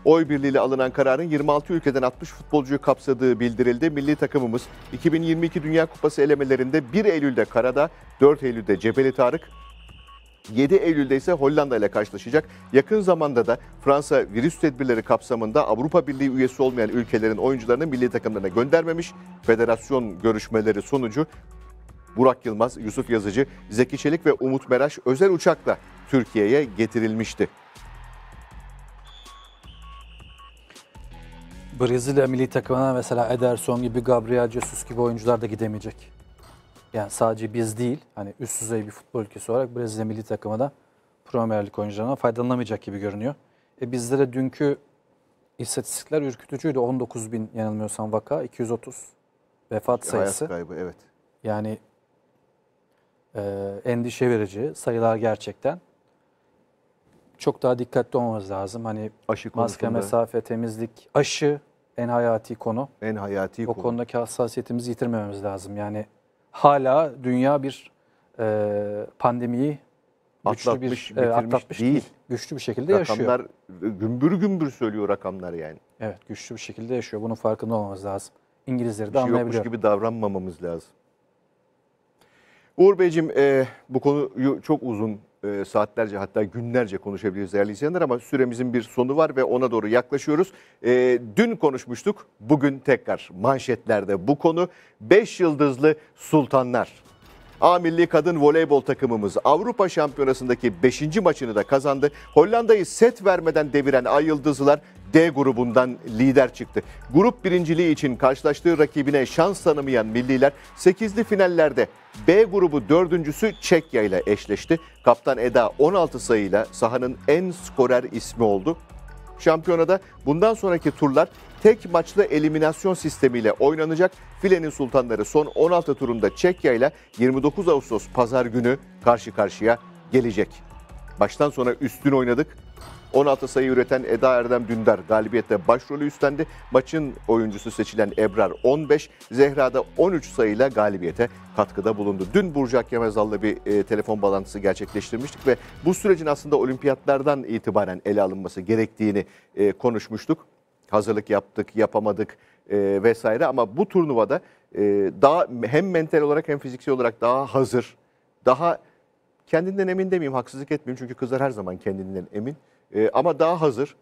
Oy birliğiyle alınan kararın 26 ülkeden 60 futbolcuyu kapsadığı bildirildi. Milli takımımız 2022 Dünya Kupası elemelerinde 1 Eylül'de Karada, 4 Eylül'de Cebeli Tarık, 7 Eylül'de ise Hollanda ile karşılaşacak. Yakın zamanda da Fransa virüs tedbirleri kapsamında Avrupa Birliği üyesi olmayan ülkelerin oyuncularını milli takımlarına göndermemiş. Federasyon görüşmeleri sonucu Burak Yılmaz, Yusuf Yazıcı, Zeki Çelik ve Umut Meraş özel uçakla Türkiye'ye getirilmişti. Brezilya milli takımına mesela Ederson gibi, Gabriel Jesus gibi oyuncular da gidemeyecek. Yani sadece biz değil, hani üst düzey bir futbol ülkesi olarak Brezilya milli takımı da Premier Lig oyuncularından faydalanamayacak gibi görünüyor. E bizde dünkü istatistikler ürkütücüydü. 19 bin yanılmıyorsam vaka, 230 vefat sayısı. Hayat kaybı, evet. Yani e, endişe verici sayılar gerçekten. Çok daha dikkatli olmamız lazım. Hani aşı maske, mesafe, temizlik, aşı en hayati konu. En hayati o konu. O konudaki hassasiyetimizi yitirmememiz lazım. Yani hala dünya bir e, pandemiyi atlatmış, güçlü bir, e, atlatmış değil. değil. Güçlü bir şekilde rakamlar, yaşıyor. Rakamlar gümbür gümbür söylüyor rakamlar yani. Evet güçlü bir şekilde yaşıyor. Bunun farkında olmamız lazım. İngilizleri de şey anlayabiliyor. yokmuş gibi davranmamamız lazım. Uğur Beyciğim e, bu konuyu çok uzun e, saatlerce hatta günlerce konuşabiliriz değerli izleyenler ama süremizin bir sonu var ve ona doğru yaklaşıyoruz. E, dün konuşmuştuk, bugün tekrar manşetlerde bu konu. Beş yıldızlı sultanlar A milli kadın voleybol takımımız Avrupa Şampiyonası'ndaki 5. maçını da kazandı. Hollanda'yı set vermeden deviren Ay Yıldızlılar D grubundan lider çıktı. Grup birinciliği için karşılaştığı rakibine şans tanımayan milliler 8'li finallerde B grubu dördüncüsü Çekya ile eşleşti. Kaptan Eda 16 sayıyla sahanın en skorer ismi oldu. Şampiyonada bundan sonraki turlar tek maçlı eliminasyon sistemiyle oynanacak. Filenin Sultanları son 16 turunda Çekya ile 29 Ağustos pazar günü karşı karşıya gelecek. Baştan sona üstün oynadık. 16 sayı üreten Eda Erdem Dündar galibiyette başrolü üstlendi. Maçın oyuncusu seçilen Ebrar 15, Zehra'da 13 sayıyla galibiyete katkıda bulundu. Dün Burcu Akemezal'la bir e, telefon bağlantısı gerçekleştirmiştik ve bu sürecin aslında olimpiyatlardan itibaren ele alınması gerektiğini e, konuşmuştuk hazırlık yaptık, yapamadık e, vesaire. Ama bu turnuvada e, daha hem mental olarak hem fiziksel olarak daha hazır, daha kendinden emin demeyeyim, haksızlık etmeyeyim çünkü kızlar her zaman kendinden emin. E, ama daha hazır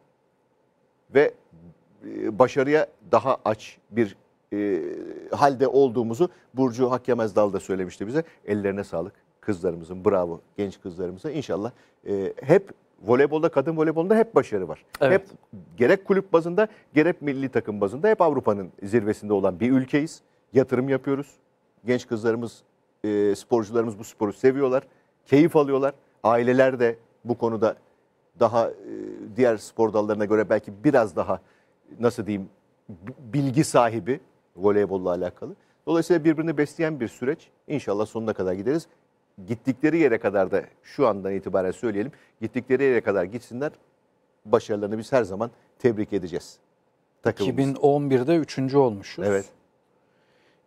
ve e, başarıya daha aç bir e, halde olduğumuzu Burcu Hakyemezdal da söylemişti bize. Ellerine sağlık kızlarımızın, bravo genç kızlarımıza. İnşallah e, hep voleybolda kadın voleybolunda hep başarı var. Evet. Hep gerek kulüp bazında gerek milli takım bazında hep Avrupa'nın zirvesinde olan bir ülkeyiz. Yatırım yapıyoruz. Genç kızlarımız, e, sporcularımız bu sporu seviyorlar, keyif alıyorlar. Aileler de bu konuda daha e, diğer spor dallarına göre belki biraz daha nasıl diyeyim bilgi sahibi voleybolla alakalı. Dolayısıyla birbirini besleyen bir süreç. İnşallah sonuna kadar gideriz gittikleri yere kadar da şu andan itibaren söyleyelim. Gittikleri yere kadar gitsinler. Başarılarını biz her zaman tebrik edeceğiz. Takımımız. 2011'de üçüncü olmuşuz. Evet.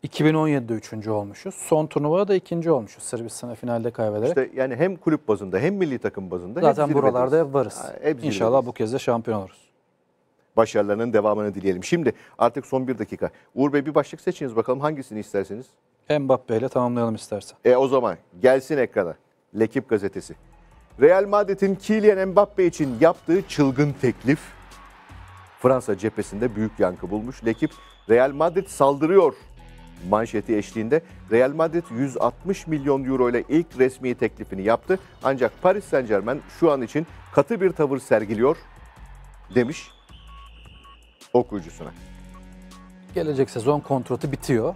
2017'de üçüncü olmuşuz. Son turnuvada da ikinci olmuşuz Sırbistan'a finalde kaybederek. İşte yani hem kulüp bazında hem milli takım bazında Zaten hep buralarda ederiz. varız. hep İnşallah bu kez de şampiyon oluruz. Başarılarının devamını dileyelim. Şimdi artık son bir dakika. Uğur Bey bir başlık seçiniz bakalım hangisini isterseniz. Mbappe ile tamamlayalım istersen. E o zaman gelsin ekrana. Lekip gazetesi. Real Madrid'in Kylian Mbappe için yaptığı çılgın teklif Fransa cephesinde büyük yankı bulmuş. Lekip Real Madrid saldırıyor manşeti eşliğinde Real Madrid 160 milyon euro ile ilk resmi teklifini yaptı. Ancak Paris Saint Germain şu an için katı bir tavır sergiliyor demiş okuyucusuna. Gelecek sezon kontratı bitiyor.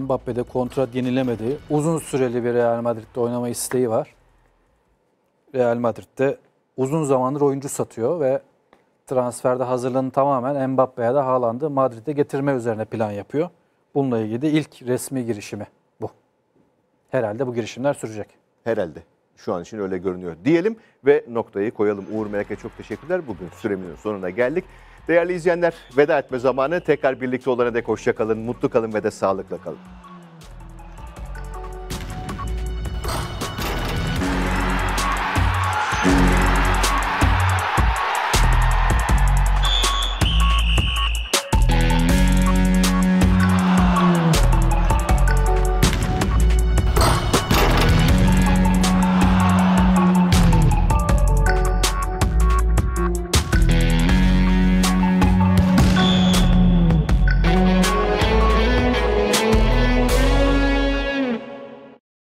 Mbappe'de kontrat yenilemedi. Uzun süreli bir Real Madrid'de oynama isteği var. Real Madrid'de uzun zamandır oyuncu satıyor ve transferde hazırlığını tamamen Mbappe'ye de Haaland'ı Madrid'e getirme üzerine plan yapıyor. Bununla ilgili de ilk resmi girişimi bu. Herhalde bu girişimler sürecek. Herhalde. Şu an için öyle görünüyor diyelim ve noktayı koyalım. Uğur Melek'e çok teşekkürler. Bugün süremizin sonuna geldik. Değerli izleyenler veda etme zamanı. Tekrar birlikte olana dek hoşça kalın, mutlu kalın ve de sağlıkla kalın.